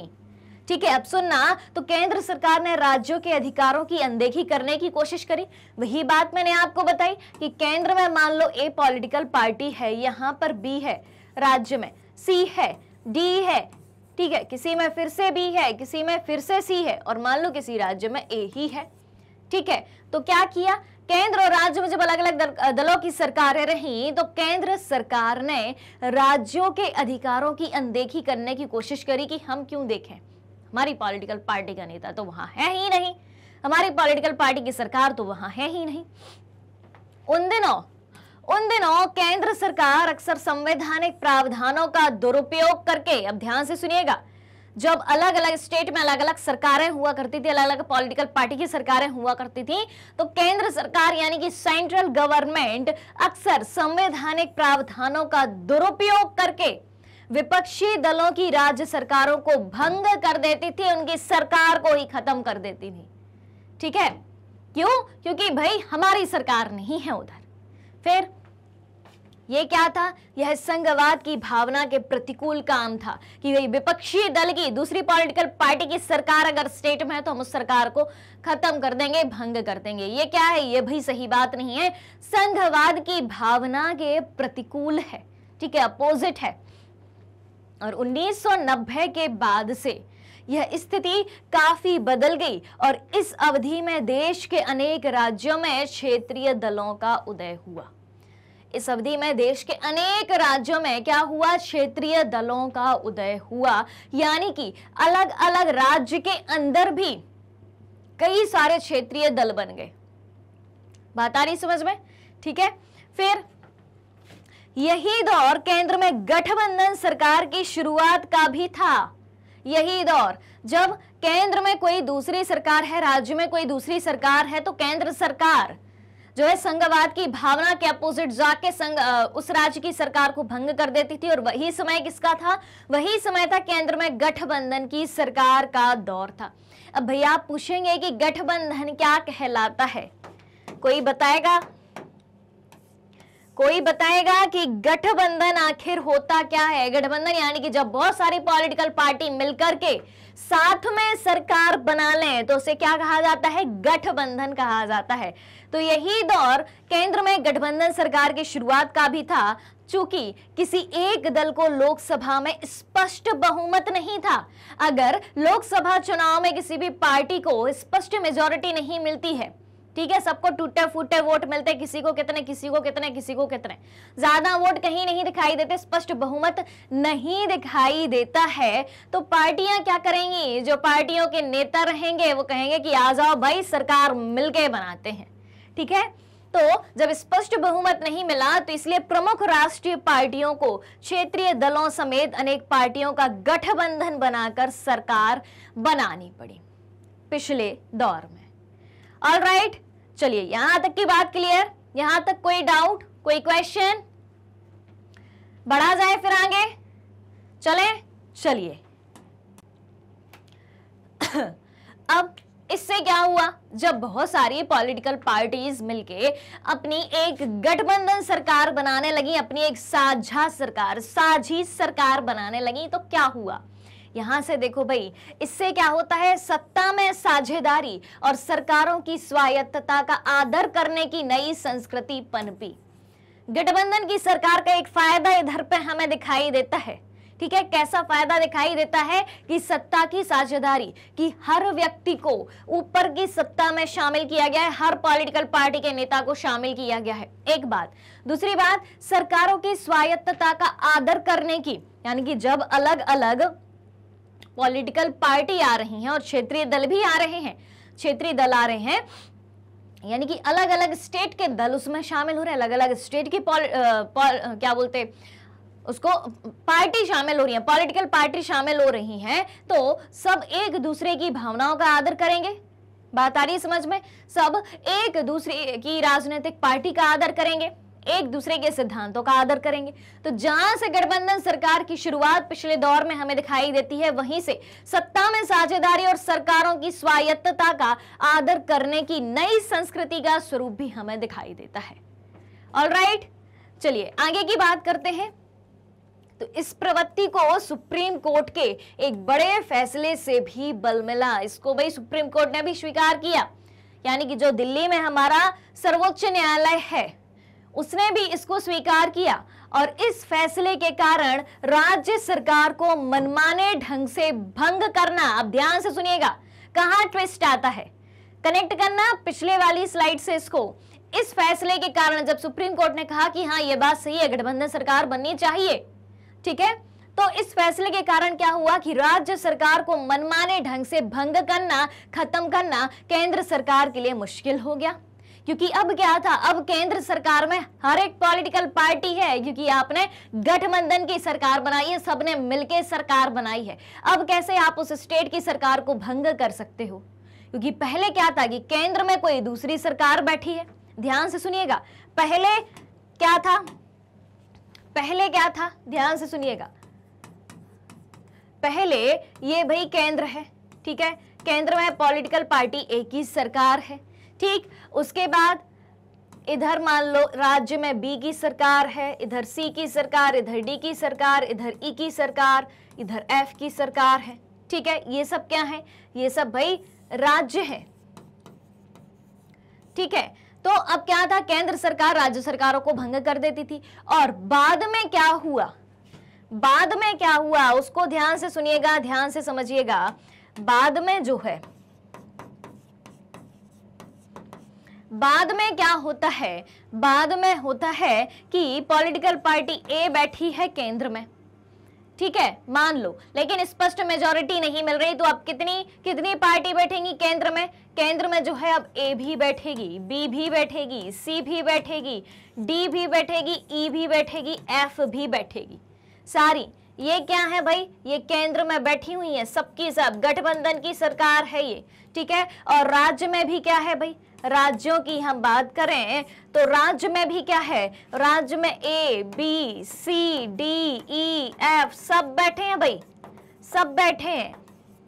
Speaker 1: ठीक है अब सुनना तो केंद्र सरकार ने राज्यों के अधिकारों की अनदेखी करने की कोशिश करी वही बात मैंने आपको बताई कि केंद्र में मान लो ए पॉलिटिकल पार्टी है यहां पर बी है राज्य में सी है डी है ठीक है किसी में फिर से बी है किसी में फिर से सी है और मान लो किसी राज्य में ए ही है ठीक है तो क्या किया केंद्र और राज्य में जब अलग अलग दलों की सरकारें रही तो केंद्र सरकार ने राज्यों के अधिकारों की अनदेखी करने की कोशिश करी कि हम क्यों देखें हमारी पॉलिटिकल पार्टी का नेता तो वहां है ही नहीं हमारी पॉलिटिकल पार्टी की सरकार तो वहां है ही नहीं उन दिनों उन दिनों केंद्र सरकार अक्सर संवैधानिक प्रावधानों का दुरुपयोग करके अब ध्यान से सुनिएगा जब अलग अलग स्टेट में अलग अलग सरकारें हुआ करती थी अलग अलग पॉलिटिकल पार्टी की सरकारें हुआ करती थी तो केंद्र सरकार यानी कि सेंट्रल गवर्नमेंट अक्सर संवैधानिक प्रावधानों का दुरुपयोग करके विपक्षी दलों की राज्य सरकारों को भंग कर देती थी उनकी सरकार को ही खत्म कर देती थी ठीक है क्यों क्योंकि भाई हमारी सरकार नहीं है उधर फिर ये क्या था यह संघवाद की भावना के प्रतिकूल काम था कि भाई विपक्षी दल की दूसरी पॉलिटिकल पार्टी की सरकार अगर स्टेट में है तो हम उस सरकार को खत्म कर देंगे भंग कर देंगे ये क्या है ये भी सही बात नहीं है संघवाद की भावना के प्रतिकूल है ठीक है अपोजिट है और 1990 के बाद से यह स्थिति काफी बदल गई और इस अवधि में देश के अनेक राज्यों में क्षेत्रीय दलों का उदय हुआ इस अवधि में देश के अनेक राज्यों में क्या हुआ क्षेत्रीय दलों का उदय हुआ यानी कि अलग अलग राज्य के अंदर भी कई सारे क्षेत्रीय दल बन गए बात आ रही समझ में ठीक है फिर यही दौर केंद्र में गठबंधन सरकार की शुरुआत का भी था यही दौर जब केंद्र में कोई दूसरी सरकार है राज्य में कोई दूसरी सरकार है तो केंद्र सरकार जो है संघवाद की भावना के अपोजिट जाके संघ उस राज्य की सरकार को भंग कर देती थी और वही समय किसका था वही समय था केंद्र में गठबंधन की सरकार का दौर था अब भैया आप पूछेंगे कि गठबंधन क्या कहलाता है कोई बताएगा कोई बताएगा कि गठबंधन आखिर होता क्या है गठबंधन यानी कि जब बहुत सारी पॉलिटिकल पार्टी मिलकर के साथ में सरकार बना लें तो उसे क्या कहा जाता है गठबंधन कहा जाता है तो यही दौर केंद्र में गठबंधन सरकार की शुरुआत का भी था चूंकि किसी एक दल को लोकसभा में स्पष्ट बहुमत नहीं था अगर लोकसभा चुनाव में किसी भी पार्टी को स्पष्ट मेजोरिटी नहीं मिलती है ठीक है सबको टूटे फूटे वोट मिलते किसी को कितने किसी को कितने किसी को कितने ज्यादा वोट कहीं नहीं दिखाई देते स्पष्ट बहुमत नहीं दिखाई देता है तो पार्टियां क्या करेंगी जो पार्टियों के नेता रहेंगे वो कहेंगे कि आ जाओ भाई सरकार मिलके बनाते हैं ठीक है तो जब स्पष्ट बहुमत नहीं मिला तो इसलिए प्रमुख राष्ट्रीय पार्टियों को क्षेत्रीय दलों समेत अनेक पार्टियों का गठबंधन बनाकर सरकार बनानी पड़ी पिछले दौर में ऑल राइट right, चलिए यहां तक की बात क्लियर यहां तक कोई डाउट कोई क्वेश्चन बढ़ा जाए फिर आगे चले चलिए अब इससे क्या हुआ जब बहुत सारी पॉलिटिकल पार्टीज मिलके अपनी एक गठबंधन सरकार बनाने लगी अपनी एक साझा सरकार साझी सरकार बनाने लगी तो क्या हुआ यहां से देखो भाई इससे क्या होता है सत्ता में साझेदारी और सरकारों की स्वायत्तता का आदर करने की नई संस्कृति पनपी गठबंधन की सरकार का एक फायदा इधर पे हमें दिखाई देता है ठीक है कैसा फायदा दिखाई देता है कि सत्ता की साझेदारी कि हर व्यक्ति को ऊपर की सत्ता में शामिल किया गया है हर पॉलिटिकल पार्टी के नेता को शामिल किया गया है एक बात दूसरी बात सरकारों की स्वायत्तता का आदर करने की यानी कि जब अलग अलग पॉलिटिकल पार्टी आ रही हैं और क्षेत्रीय दल भी आ रहे हैं क्षेत्रीय दल आ रहे हैं यानी कि अलग अलग स्टेट के दल उसमें शामिल हो रहे हैं अलग अलग स्टेट की पॉल, पौल, क्या बोलते उसको पार्टी शामिल हो रही है पॉलिटिकल पार्टी शामिल हो रही हैं तो सब एक दूसरे की भावनाओं का आदर करेंगे बात आ रही समझ में सब एक दूसरे की राजनीतिक पार्टी का आदर करेंगे एक दूसरे के सिद्धांतों का आदर करेंगे तो जहां से गठबंधन सरकार की शुरुआत पिछले दौर में हमें दिखाई देती है वहीं से सत्ता में साझेदारी और सरकारों की स्वायत्तता का आदर करने की नई संस्कृति का स्वरूप भी हमें दिखाई देता है ऑल right, चलिए आगे की बात करते हैं तो इस प्रवृत्ति को सुप्रीम कोर्ट के एक बड़े फैसले से भी बल मिला इसको भाई सुप्रीम कोर्ट ने भी स्वीकार किया यानी कि जो दिल्ली में हमारा सर्वोच्च न्यायालय है उसने भी इसको स्वीकार किया और इस फैसले के कारण राज्य सरकार को मनमाने ढंग से भंग करना आप ध्यान से सुनिएगा कहा ट्विस्ट आता है कनेक्ट करना पिछले वाली स्लाइड से इसको इस फैसले के कारण जब सुप्रीम कोर्ट ने कहा कि हाँ ये बात सही है गठबंधन सरकार बननी चाहिए ठीक है तो इस फैसले के कारण क्या हुआ कि राज्य सरकार को मनमाने ढंग से भंग करना खत्म करना केंद्र सरकार के लिए मुश्किल हो गया क्योंकि अब क्या था अब केंद्र सरकार में हर एक पॉलिटिकल पार्टी है क्योंकि आपने गठबंधन की सरकार बनाई है सबने मिलकर सरकार बनाई है अब कैसे आप उस स्टेट की सरकार को भंग कर सकते हो क्योंकि पहले क्या था कि केंद्र में कोई दूसरी सरकार बैठी है ध्यान से सुनिएगा पहले क्या था पहले क्या था ध्यान से सुनिएगा पहले ये भाई केंद्र है ठीक है केंद्र में पॉलिटिकल पार्टी एक ही सरकार है ठीक उसके बाद इधर मान लो राज्य में बी की सरकार है इधर सी की सरकार इधर डी की सरकार इधर ई e की सरकार इधर एफ की सरकार है ठीक है ये सब क्या है ये सब भाई राज्य है ठीक है तो अब क्या था केंद्र सरकार राज्य सरकारों को भंग कर देती थी और बाद में क्या हुआ बाद में क्या हुआ उसको ध्यान से सुनिएगा ध्यान से समझिएगा बाद में जो है बाद में क्या होता है बाद में होता है कि पॉलिटिकल पार्टी ए बैठी है केंद्र में ठीक है मान लो लेकिन स्पष्ट मेजोरिटी नहीं मिल रही तो अब कितनी कितनी पार्टी बैठेंगी केंद्र में केंद्र में जो है अब ए भी बैठेगी बी भी बैठेगी सी भी बैठेगी डी भी बैठेगी ई e भी बैठेगी एफ भी बैठेगी सारी ये क्या है भाई ये केंद्र में बैठी हुई है सबकी सब, गठबंधन की सरकार है ये ठीक है और राज्य में भी क्या है भाई राज्यों की हम बात करें तो राज्य में भी क्या है राज्य में A B C D E F सब बैठे हैं भाई सब बैठे हैं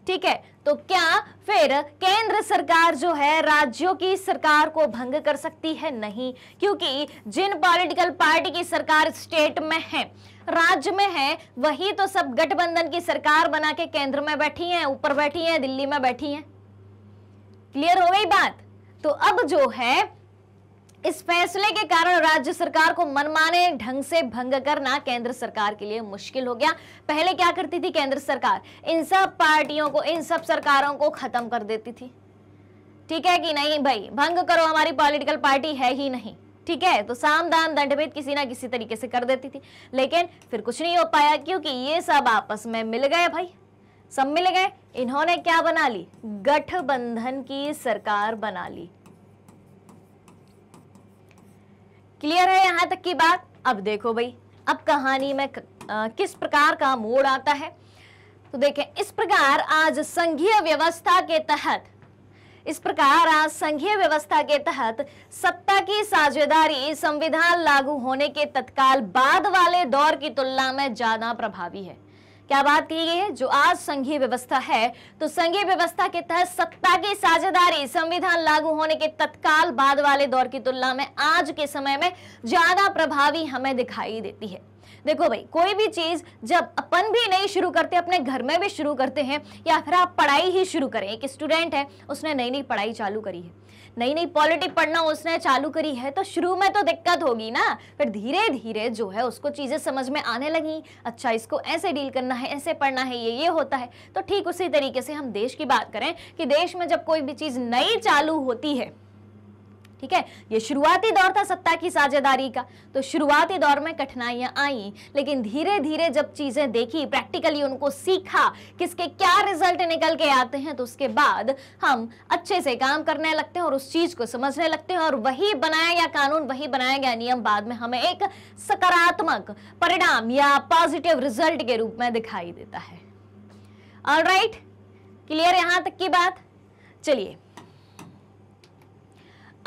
Speaker 1: ठीक है तो क्या फिर केंद्र सरकार जो है राज्यों की सरकार को भंग कर सकती है नहीं क्योंकि जिन पॉलिटिकल पार्टी की सरकार स्टेट में है राज्य में है वही तो सब गठबंधन की सरकार बना के केंद्र में बैठी है ऊपर बैठी है दिल्ली में बैठी है क्लियर हो गई बात तो अब जो है इस फैसले के कारण राज्य सरकार को मनमाने ढंग से भंग करना केंद्र सरकार के लिए मुश्किल हो गया पहले क्या करती थी केंद्र सरकार इन सब पार्टियों को इन सब सरकारों को खत्म कर देती थी ठीक है कि नहीं भाई भंग करो हमारी पॉलिटिकल पार्टी है ही नहीं ठीक है तो साम दान दंडभेद किसी ना किसी तरीके से कर देती थी लेकिन फिर कुछ नहीं हो पाया क्योंकि ये सब आपस में मिल गए भाई सब मिल गए इन्होंने क्या बना ली गठबंधन की सरकार बना ली क्लियर है यहाँ तक की बात अब देखो भाई अब कहानी में आ, किस प्रकार का मोड़ आता है तो देखें इस प्रकार आज संघीय व्यवस्था के तहत इस प्रकार आज संघीय व्यवस्था के तहत सत्ता की साझेदारी संविधान लागू होने के तत्काल बाद वाले दौर की तुलना में ज्यादा प्रभावी है क्या बात की गई है जो आज संघीय व्यवस्था है तो संघीय व्यवस्था के तहत सत्ता की साझेदारी संविधान लागू होने के तत्काल बाद वाले दौर की तुलना में आज के समय में ज्यादा प्रभावी हमें दिखाई देती है देखो भाई कोई भी चीज जब अपन भी नहीं शुरू करते अपने घर में भी शुरू करते हैं या फिर आप पढ़ाई ही शुरू करें एक स्टूडेंट है उसने नई नई पढ़ाई चालू करी है नई नई पॉलिटिक पढ़ना उसने चालू करी है तो शुरू में तो दिक्कत होगी ना फिर धीरे धीरे जो है उसको चीज़ें समझ में आने लगी अच्छा इसको ऐसे डील करना है ऐसे पढ़ना है ये ये होता है तो ठीक उसी तरीके से हम देश की बात करें कि देश में जब कोई भी चीज़ नई चालू होती है ठीक है ये शुरुआती दौर था सत्ता की साझेदारी का तो शुरुआती दौर में कठिनाइयां आई लेकिन धीरे धीरे जब चीजें देखी प्रैक्टिकली उनको सीखा किसके क्या रिजल्ट निकल के आते हैं तो उसके बाद हम अच्छे से काम करने लगते हैं और उस चीज को समझने लगते हैं और वही बनाया गया कानून वही बनाया गया नियम बाद में हमें एक सकारात्मक परिणाम या पॉजिटिव रिजल्ट के रूप में दिखाई देता है ऑल राइट क्लियर यहां तक की बात चलिए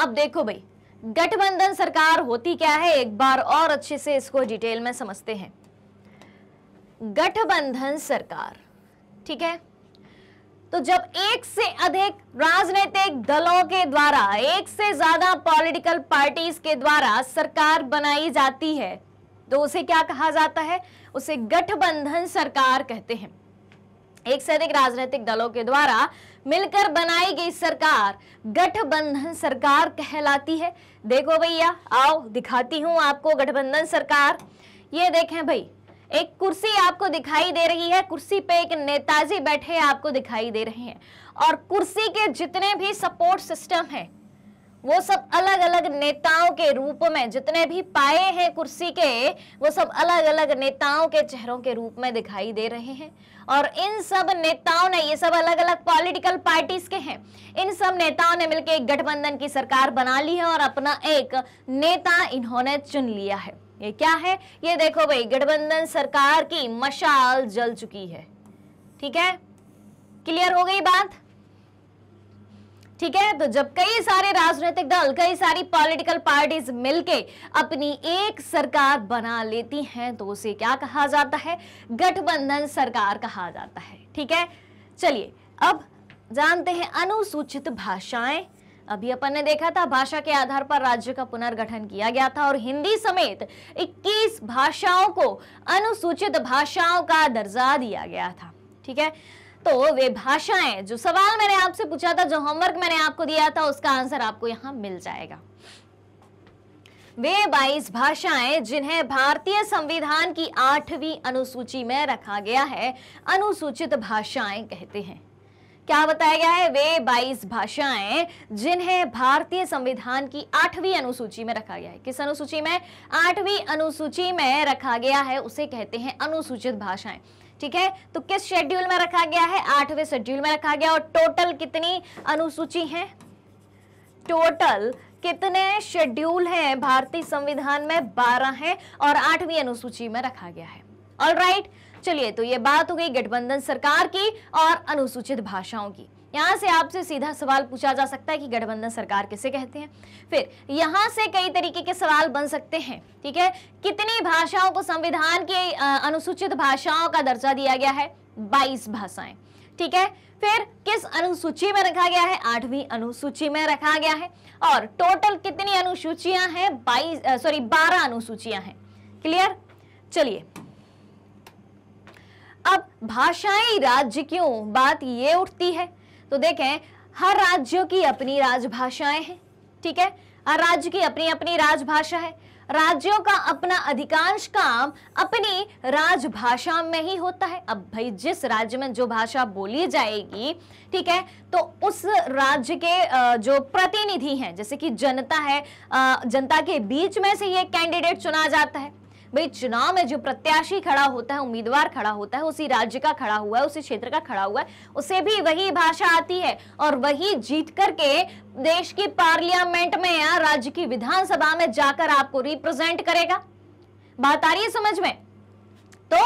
Speaker 1: अब देखो भाई गठबंधन सरकार होती क्या है एक बार और अच्छे से इसको डिटेल में समझते हैं गठबंधन सरकार ठीक है तो जब एक से अधिक राजनीतिक दलों के द्वारा एक से ज्यादा पॉलिटिकल पार्टीज के द्वारा सरकार बनाई जाती है तो उसे क्या कहा जाता है उसे गठबंधन सरकार कहते हैं एक से अधिक राजनीतिक दलों के द्वारा मिलकर बनाई गई सरकार गठबंधन सरकार कहलाती है देखो भैया आओ दिखाती हूँ आपको गठबंधन सरकार ये देखें भाई एक कुर्सी आपको दिखाई दे रही है कुर्सी पे एक नेताजी बैठे आपको दिखाई दे रहे हैं और कुर्सी के जितने भी सपोर्ट सिस्टम हैं वो सब अलग अलग नेताओं के रूप में जितने भी पाए हैं कुर्सी के वो सब अलग अलग नेताओं के चेहरों के रूप में दिखाई दे रहे हैं और इन सब नेताओं ने ये सब अलग अलग पॉलिटिकल पार्टीज के हैं इन सब नेताओं ने मिलकर एक गठबंधन की सरकार बना ली है और अपना एक नेता इन्होंने चुन लिया है ये क्या है ये देखो भाई गठबंधन सरकार की मशाल जल चुकी है ठीक है क्लियर हो गई बात ठीक है तो जब कई सारे राजनीतिक दल कई सारी पॉलिटिकल पार्टीज मिलके अपनी एक सरकार बना लेती हैं तो उसे क्या कहा जाता है गठबंधन सरकार कहा जाता है ठीक है चलिए अब जानते हैं अनुसूचित भाषाएं अभी अपन ने देखा था भाषा के आधार पर राज्य का पुनर्गठन किया गया था और हिंदी समेत 21 भाषाओं को अनुसूचित भाषाओं का दर्जा दिया गया था ठीक है तो वे भाषाएं जो सवाल मैंने आपसे पूछा था जो होमवर्क मैंने आपको दिया था उसका आंसर आपको यहां मिल जाएगा वे 22 भाषाएं जिन्हें भारतीय संविधान की आठवीं अनुसूची में रखा गया है अनुसूचित भाषाएं कहते हैं क्या बताया गया है वे 22 भाषाएं जिन्हें भारतीय संविधान की आठवीं अनुसूची में रखा गया है किस अनुसूची में आठवीं अनुसूची में रखा गया है उसे कहते हैं अनुसूचित भाषाएं ठीक है तो किस शेड्यूल में रखा गया है आठवें शेड्यूल में रखा गया और टोटल कितनी अनुसूची है टोटल कितने शेड्यूल हैं भारतीय संविधान में बारह हैं और आठवीं अनुसूची में रखा गया है ऑल राइट right, चलिए तो ये बात हो गई गठबंधन सरकार की और अनुसूचित भाषाओं की यहाँ से आपसे सीधा सवाल पूछा जा सकता है कि गठबंधन सरकार किसे कहते हैं फिर यहाँ से कई तरीके के सवाल बन सकते हैं ठीक है कितनी भाषाओं को संविधान के अनुसूचित भाषाओं का दर्जा दिया गया है बाईस भाषाएं ठीक है फिर किस अनुसूची में रखा गया है आठवीं अनुसूची में रखा गया है और टोटल कितनी अनुसूचियां हैं बाईस सॉरी बारह अनुसूचियां हैं क्लियर चलिए अब भाषाई राज्य क्यों बात ये उठती है तो देखें हर राज्यों की अपनी राजभाषाएं हैं ठीक है हर राज्य की अपनी अपनी राजभाषा है राज्यों का अपना अधिकांश काम अपनी राजभाषा में ही होता है अब भाई जिस राज्य में जो भाषा बोली जाएगी ठीक है तो उस राज्य के जो प्रतिनिधि हैं जैसे कि जनता है जनता के बीच में से ये कैंडिडेट चुना जाता है भाई चुनाव में जो प्रत्याशी खड़ा होता है उम्मीदवार खड़ा होता है उसी राज्य का खड़ा हुआ है उसी क्षेत्र का खड़ा हुआ है उसे भी वही भाषा आती है और वही जीत करके देश की पार्लियामेंट में या राज्य की विधानसभा में जाकर आपको रिप्रेजेंट करेगा बात आ रही है समझ में तो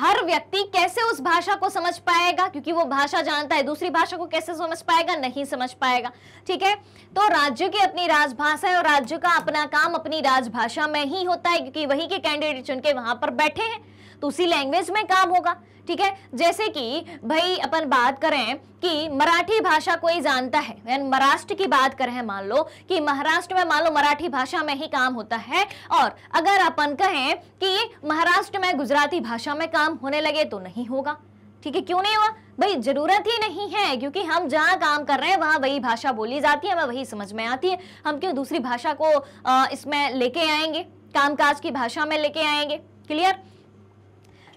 Speaker 1: हर व्यक्ति कैसे उस भाषा को समझ पाएगा क्योंकि वो भाषा जानता है दूसरी भाषा को कैसे समझ पाएगा नहीं समझ पाएगा ठीक है तो राज्य की अपनी राजभाषा है और राज्य का अपना काम अपनी राजभाषा में ही होता है क्योंकि वही के कैंडिडेट चुन के वहां पर बैठे हैं तो उसी लैंग्वेज में काम होगा ठीक है जैसे कि भाई अपन बात करें कि मराठी भाषा कोई जानता है महाराष्ट्र की बात करें मान लो कि महाराष्ट्र में मान लो मराठी भाषा में ही काम होता है और अगर अपन कहें कि महाराष्ट्र में गुजराती भाषा में काम होने लगे तो नहीं होगा ठीक है क्यों नहीं हुआ भाई जरूरत ही नहीं है क्योंकि हम जहाँ काम कर रहे हैं वहाँ वही भाषा बोली जाती है हमें वही समझ में आती है हम क्यों दूसरी भाषा को इसमें लेके आएंगे कामकाज की भाषा में लेके आएंगे क्लियर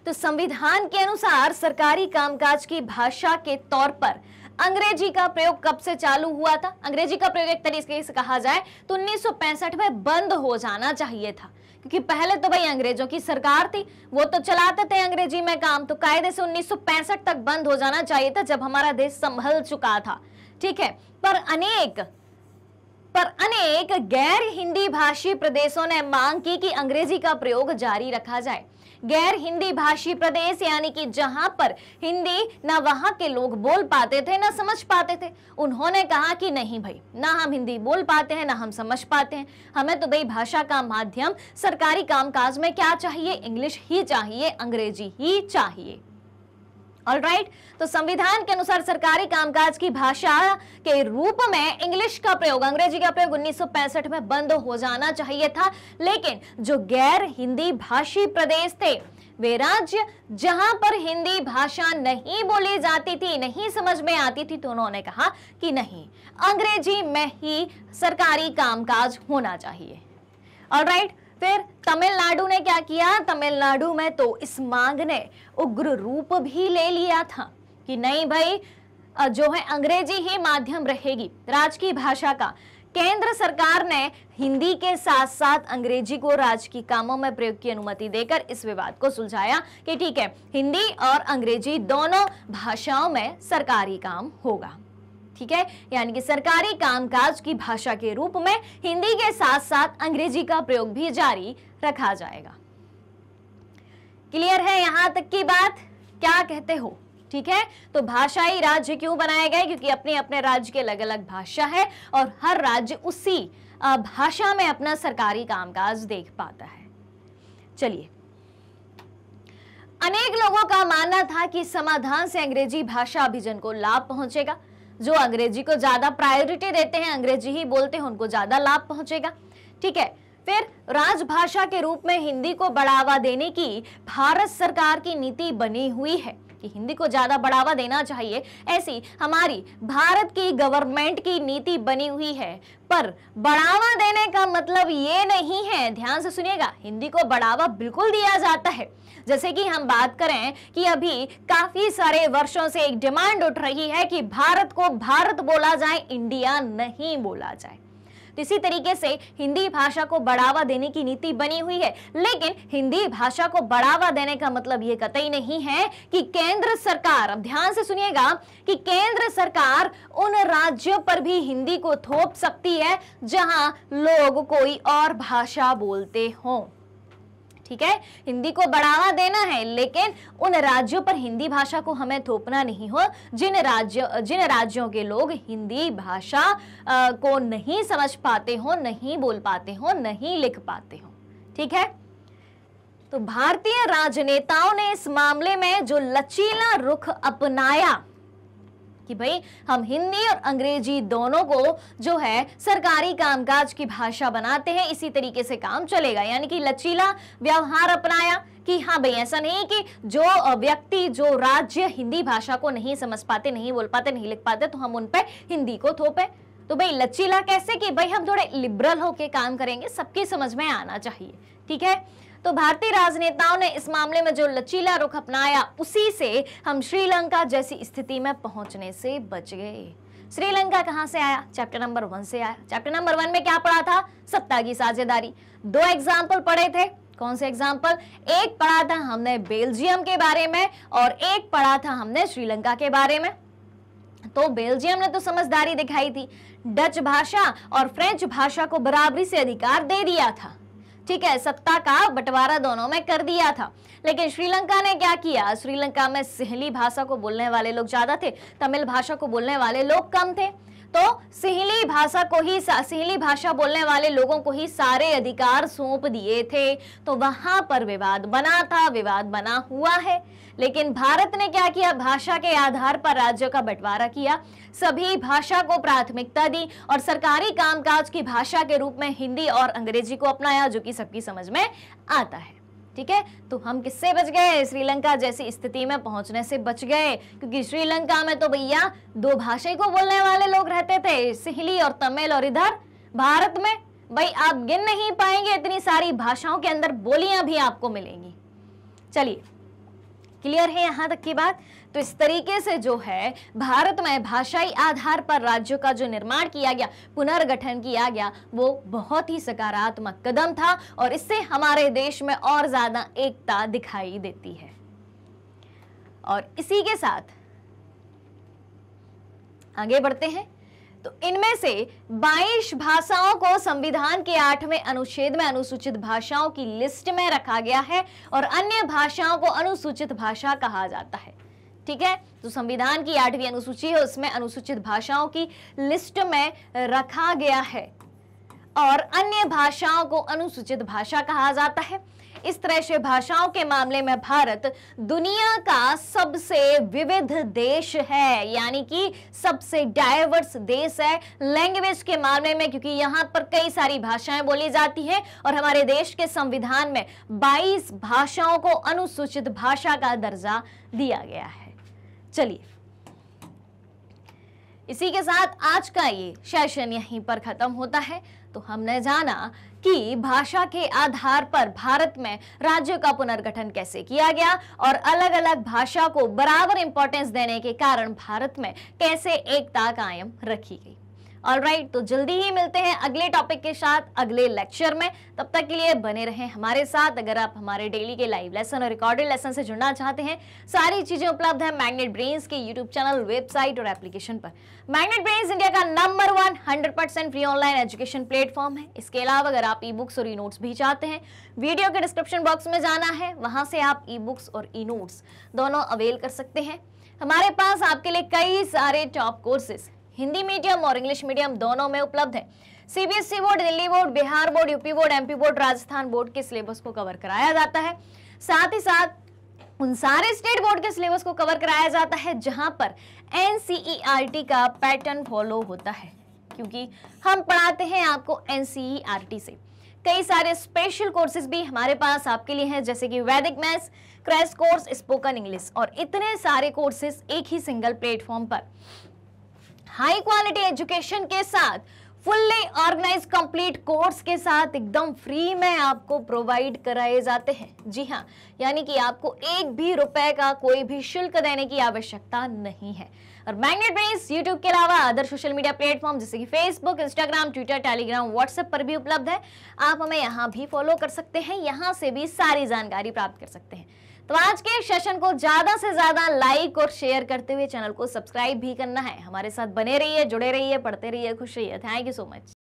Speaker 1: तो संविधान के अनुसार सरकारी कामकाज की भाषा के तौर पर अंग्रेजी का प्रयोग कब से चालू हुआ था अंग्रेजी का प्रयोग एक तरीके से कहा जाए तो 1965 में बंद हो जाना चाहिए था क्योंकि पहले तो भाई अंग्रेजों की सरकार थी वो तो चलाते थे अंग्रेजी में काम तो कायदे से 1965 तक बंद हो जाना चाहिए था जब हमारा देश संभल चुका था ठीक है पर अनेक पर अनेक गैर हिंदी भाषी प्रदेशों ने मांग की कि अंग्रेजी का प्रयोग जारी रखा जाए गैर हिंदी भाषी प्रदेश यानी कि जहां पर हिंदी ना वहां के लोग बोल पाते थे ना समझ पाते थे उन्होंने कहा कि नहीं भाई ना हम हिंदी बोल पाते हैं ना हम समझ पाते हैं हमें तो भाई भाषा का माध्यम सरकारी कामकाज में क्या चाहिए इंग्लिश ही चाहिए अंग्रेजी ही चाहिए ऑलराइट right. तो संविधान के अनुसार सरकारी कामकाज की भाषा के रूप में इंग्लिश का प्रयोग अंग्रेजी का प्रयोग 1965 में बंद हो जाना चाहिए था लेकिन जो गैर हिंदी भाषी प्रदेश थे वे राज्य जहां पर हिंदी भाषा नहीं बोली जाती थी नहीं समझ में आती थी तो उन्होंने कहा कि नहीं अंग्रेजी में ही सरकारी कामकाज होना चाहिए ऑलराइट फिर तमिलनाडु ने क्या किया तमिलनाडु में तो इस मांग ने उग्र रूप भी ले लिया था कि नहीं भाई जो है अंग्रेजी ही माध्यम रहेगी राज की भाषा का केंद्र सरकार ने हिंदी के साथ साथ अंग्रेजी को राजकीय की कामों में प्रयोग की अनुमति देकर इस विवाद को सुलझाया कि ठीक है हिंदी और अंग्रेजी दोनों भाषाओं में सरकारी काम होगा ठीक है यानी कि सरकारी कामकाज की भाषा के रूप में हिंदी के साथ साथ अंग्रेजी का प्रयोग भी जारी रखा जाएगा क्लियर है यहां तक की बात क्या कहते हो ठीक है तो भाषाई राज्य क्यों बनाए गए क्योंकि अपने अपने राज्य के अलग अलग भाषा है और हर राज्य उसी भाषा में अपना सरकारी कामकाज देख पाता है चलिए अनेक लोगों का मानना था कि समाधान से अंग्रेजी भाषा अभिजन को लाभ पहुंचेगा जो अंग्रेजी को ज्यादा प्रायोरिटी देते हैं अंग्रेजी ही बोलते हैं उनको ज्यादा लाभ पहुंचेगा ठीक है फिर राजभाषा के रूप में हिंदी को बढ़ावा देने की भारत सरकार की नीति बनी हुई है कि हिंदी को ज़्यादा बढ़ावा देना चाहिए ऐसी हमारी भारत की गवर्नमेंट की नीति बनी हुई है पर बढ़ावा देने का मतलब ये नहीं है ध्यान से सुनिएगा हिंदी को बढ़ावा बिल्कुल दिया जाता है जैसे कि हम बात करें कि अभी काफी सारे वर्षों से एक डिमांड उठ रही है कि भारत को भारत बोला जाए इंडिया नहीं बोला जाए तो इसी तरीके से हिंदी भाषा को बढ़ावा देने की नीति बनी हुई है लेकिन हिंदी भाषा को बढ़ावा देने का मतलब ये कतई नहीं है कि केंद्र सरकार अब ध्यान से सुनिएगा कि केंद्र सरकार उन राज्यों पर भी हिंदी को थोप सकती है जहां लोग कोई और भाषा बोलते हों ठीक है हिंदी को बढ़ावा देना है लेकिन उन राज्यों पर हिंदी भाषा को हमें थोपना नहीं हो जिन राज्य जिन राज्यों के लोग हिंदी भाषा को नहीं समझ पाते हो नहीं बोल पाते हो नहीं लिख पाते हो ठीक है तो भारतीय राजनेताओं ने इस मामले में जो लचीला रुख अपनाया कि भाई हम हिंदी और अंग्रेजी दोनों को जो है सरकारी कामकाज की भाषा बनाते हैं इसी तरीके से काम चलेगा यानी कि लचीला व्यवहार अपनाया कि हाँ भाई ऐसा नहीं कि जो व्यक्ति जो राज्य हिंदी भाषा को नहीं समझ पाते नहीं बोल पाते नहीं लिख पाते तो हम उन पर हिंदी को थोपे तो भाई लचीला कैसे कि भाई हम थोड़े लिबरल होके काम करेंगे सबकी समझ में आना चाहिए ठीक है तो भारतीय राजनेताओं ने इस मामले में जो लचीला रुख अपनाया उसी से हम श्रीलंका जैसी स्थिति में पहुंचने से बच गए श्रीलंका कहाँ से आया चैप्टर नंबर वन से आया चैप्टर नंबर वन में क्या पढ़ा था सत्ता की साझेदारी दो एग्जाम्पल पढ़े थे कौन से एग्जाम्पल एक पढ़ा था हमने बेल्जियम के बारे में और एक पढ़ा था हमने श्रीलंका के बारे में तो बेल्जियम ने तो समझदारी दिखाई थी डच भाषा और फ्रेंच भाषा को बराबरी से अधिकार दे दिया था ठीक है सत्ता का बंटवारा दोनों में कर दिया था लेकिन श्रीलंका ने क्या किया श्रीलंका में सिहली भाषा को बोलने वाले लोग ज्यादा थे तमिल भाषा को बोलने वाले लोग कम थे तो सिहली भाषा को ही सिहली भाषा बोलने वाले लोगों को ही सारे अधिकार सौंप दिए थे तो वहां पर विवाद बना था विवाद बना हुआ है लेकिन भारत ने क्या किया भाषा के आधार पर राज्यों का बंटवारा किया सभी भाषा को प्राथमिकता दी और सरकारी कामकाज की भाषा के रूप में हिंदी और अंग्रेजी को अपनाया जो कि सबकी समझ में आता है ठीक है तो हम किससे बच गए श्रीलंका जैसी स्थिति में पहुंचने से बच गए क्योंकि श्रीलंका में तो भैया दो भाषा को बोलने वाले लोग रहते थे सिहली और तमिल और इधर भारत में भाई आप गिन नहीं पाएंगे इतनी सारी भाषाओं के अंदर बोलियां भी आपको मिलेंगी चलिए क्लियर है यहां तक की बात तो इस तरीके से जो है भारत में भाषाई आधार पर राज्यों का जो निर्माण किया गया पुनर्गठन किया गया वो बहुत ही सकारात्मक कदम था और इससे हमारे देश में और ज़्यादा एकता दिखाई देती है और इसी के साथ आगे बढ़ते हैं तो इनमें से 22 भाषाओं को संविधान के आठवें अनुच्छेद में अनुसूचित भाषाओं की लिस्ट में रखा गया है और अन्य भाषाओं को अनुसूचित भाषा कहा जाता है ठीक है तो संविधान की आठवीं अनुसूची है उसमें अनुसूचित भाषाओं की लिस्ट में रखा गया है और अन्य भाषाओं को अनुसूचित भाषा कहा जाता है इस तरह से भाषाओं के मामले में भारत दुनिया का सबसे विविध देश है यानी कि सबसे डायवर्स देश है लैंग्वेज के मामले में क्योंकि यहां पर कई सारी भाषाएं बोली जाती है और हमारे देश के संविधान में 22 भाषाओं को अनुसूचित भाषा का दर्जा दिया गया है चलिए इसी के साथ आज का ये सेशन यहीं पर खत्म होता है तो हमने जाना कि भाषा के आधार पर भारत में राज्यों का पुनर्गठन कैसे किया गया और अलग अलग भाषा को बराबर इंपॉर्टेंस देने के कारण भारत में कैसे एकता कायम रखी गई ऑल तो जल्दी ही मिलते हैं अगले टॉपिक के साथ अगले लेक्चर में तब तक के लिए बने रहें हमारे साथ अगर आप हमारे डेली के लाइव लेसन और रिकॉर्डेड लेसन से जुड़ना चाहते हैं सारी चीजें उपलब्ध है मैग्नेट ब्रेन्स के यूट्यूब चैनल वेबसाइट और एप्लीकेशन पर मैग्नेट ब्रेन्स इंडिया का number one hundred free online education platform है इसके अलावा अगर आप ई बुक्स और ई नोट्स भी चाहते हैं वीडियो के डिस्क्रिप्शन बॉक्स में जाना है वहां से आप ई बुक्स और ई नोट्स दोनों अवेल कर सकते हैं हमारे पास आपके लिए कई सारे टॉप कोर्सेज हिंदी मीडियम और इंग्लिश मीडियम दोनों में उपलब्ध है CBSE e board Delhi board Bihar board UP board MP board Rajasthan board के सिलेबस को कवर कराया जाता है साथ ही साथ उन सारे स्टेट बोर्ड के सिलेबस को कवर कराया जाता है जहां पर एनसीईआरटी e का पैटर्न फॉलो होता है क्योंकि हम पढ़ाते हैं आपको एनसीईआरटी e से कई सारे स्पेशल कोर्सेज भी हमारे पास आपके लिए हैं जैसे कि Vedic maths crash course spoken English और इतने सारे कोर्सेज एक ही सिंगल प्लेटफॉर्म पर हाई क्वालिटी एजुकेशन के साथ फुल्ली ऑर्गेनाइज कंप्लीट कोर्स के साथ एकदम फ्री में आपको प्रोवाइड कराए जाते हैं जी हाँ यानी कि आपको एक भी रुपए का कोई भी शुल्क देने की आवश्यकता नहीं है और मैग्नेट बेस यूट्यूब के अलावा अदर सोशल मीडिया प्लेटफॉर्म जैसे कि Facebook Instagram Twitter Telegram WhatsApp पर भी उपलब्ध है आप हमें यहाँ भी फॉलो कर सकते हैं यहाँ से भी सारी जानकारी प्राप्त कर सकते हैं तो आज के सेशन को ज्यादा से ज्यादा लाइक और शेयर करते हुए चैनल को सब्सक्राइब भी करना है हमारे साथ बने रहिए जुड़े रहिए पढ़ते रहिए खुश रहिए थैंक यू सो मच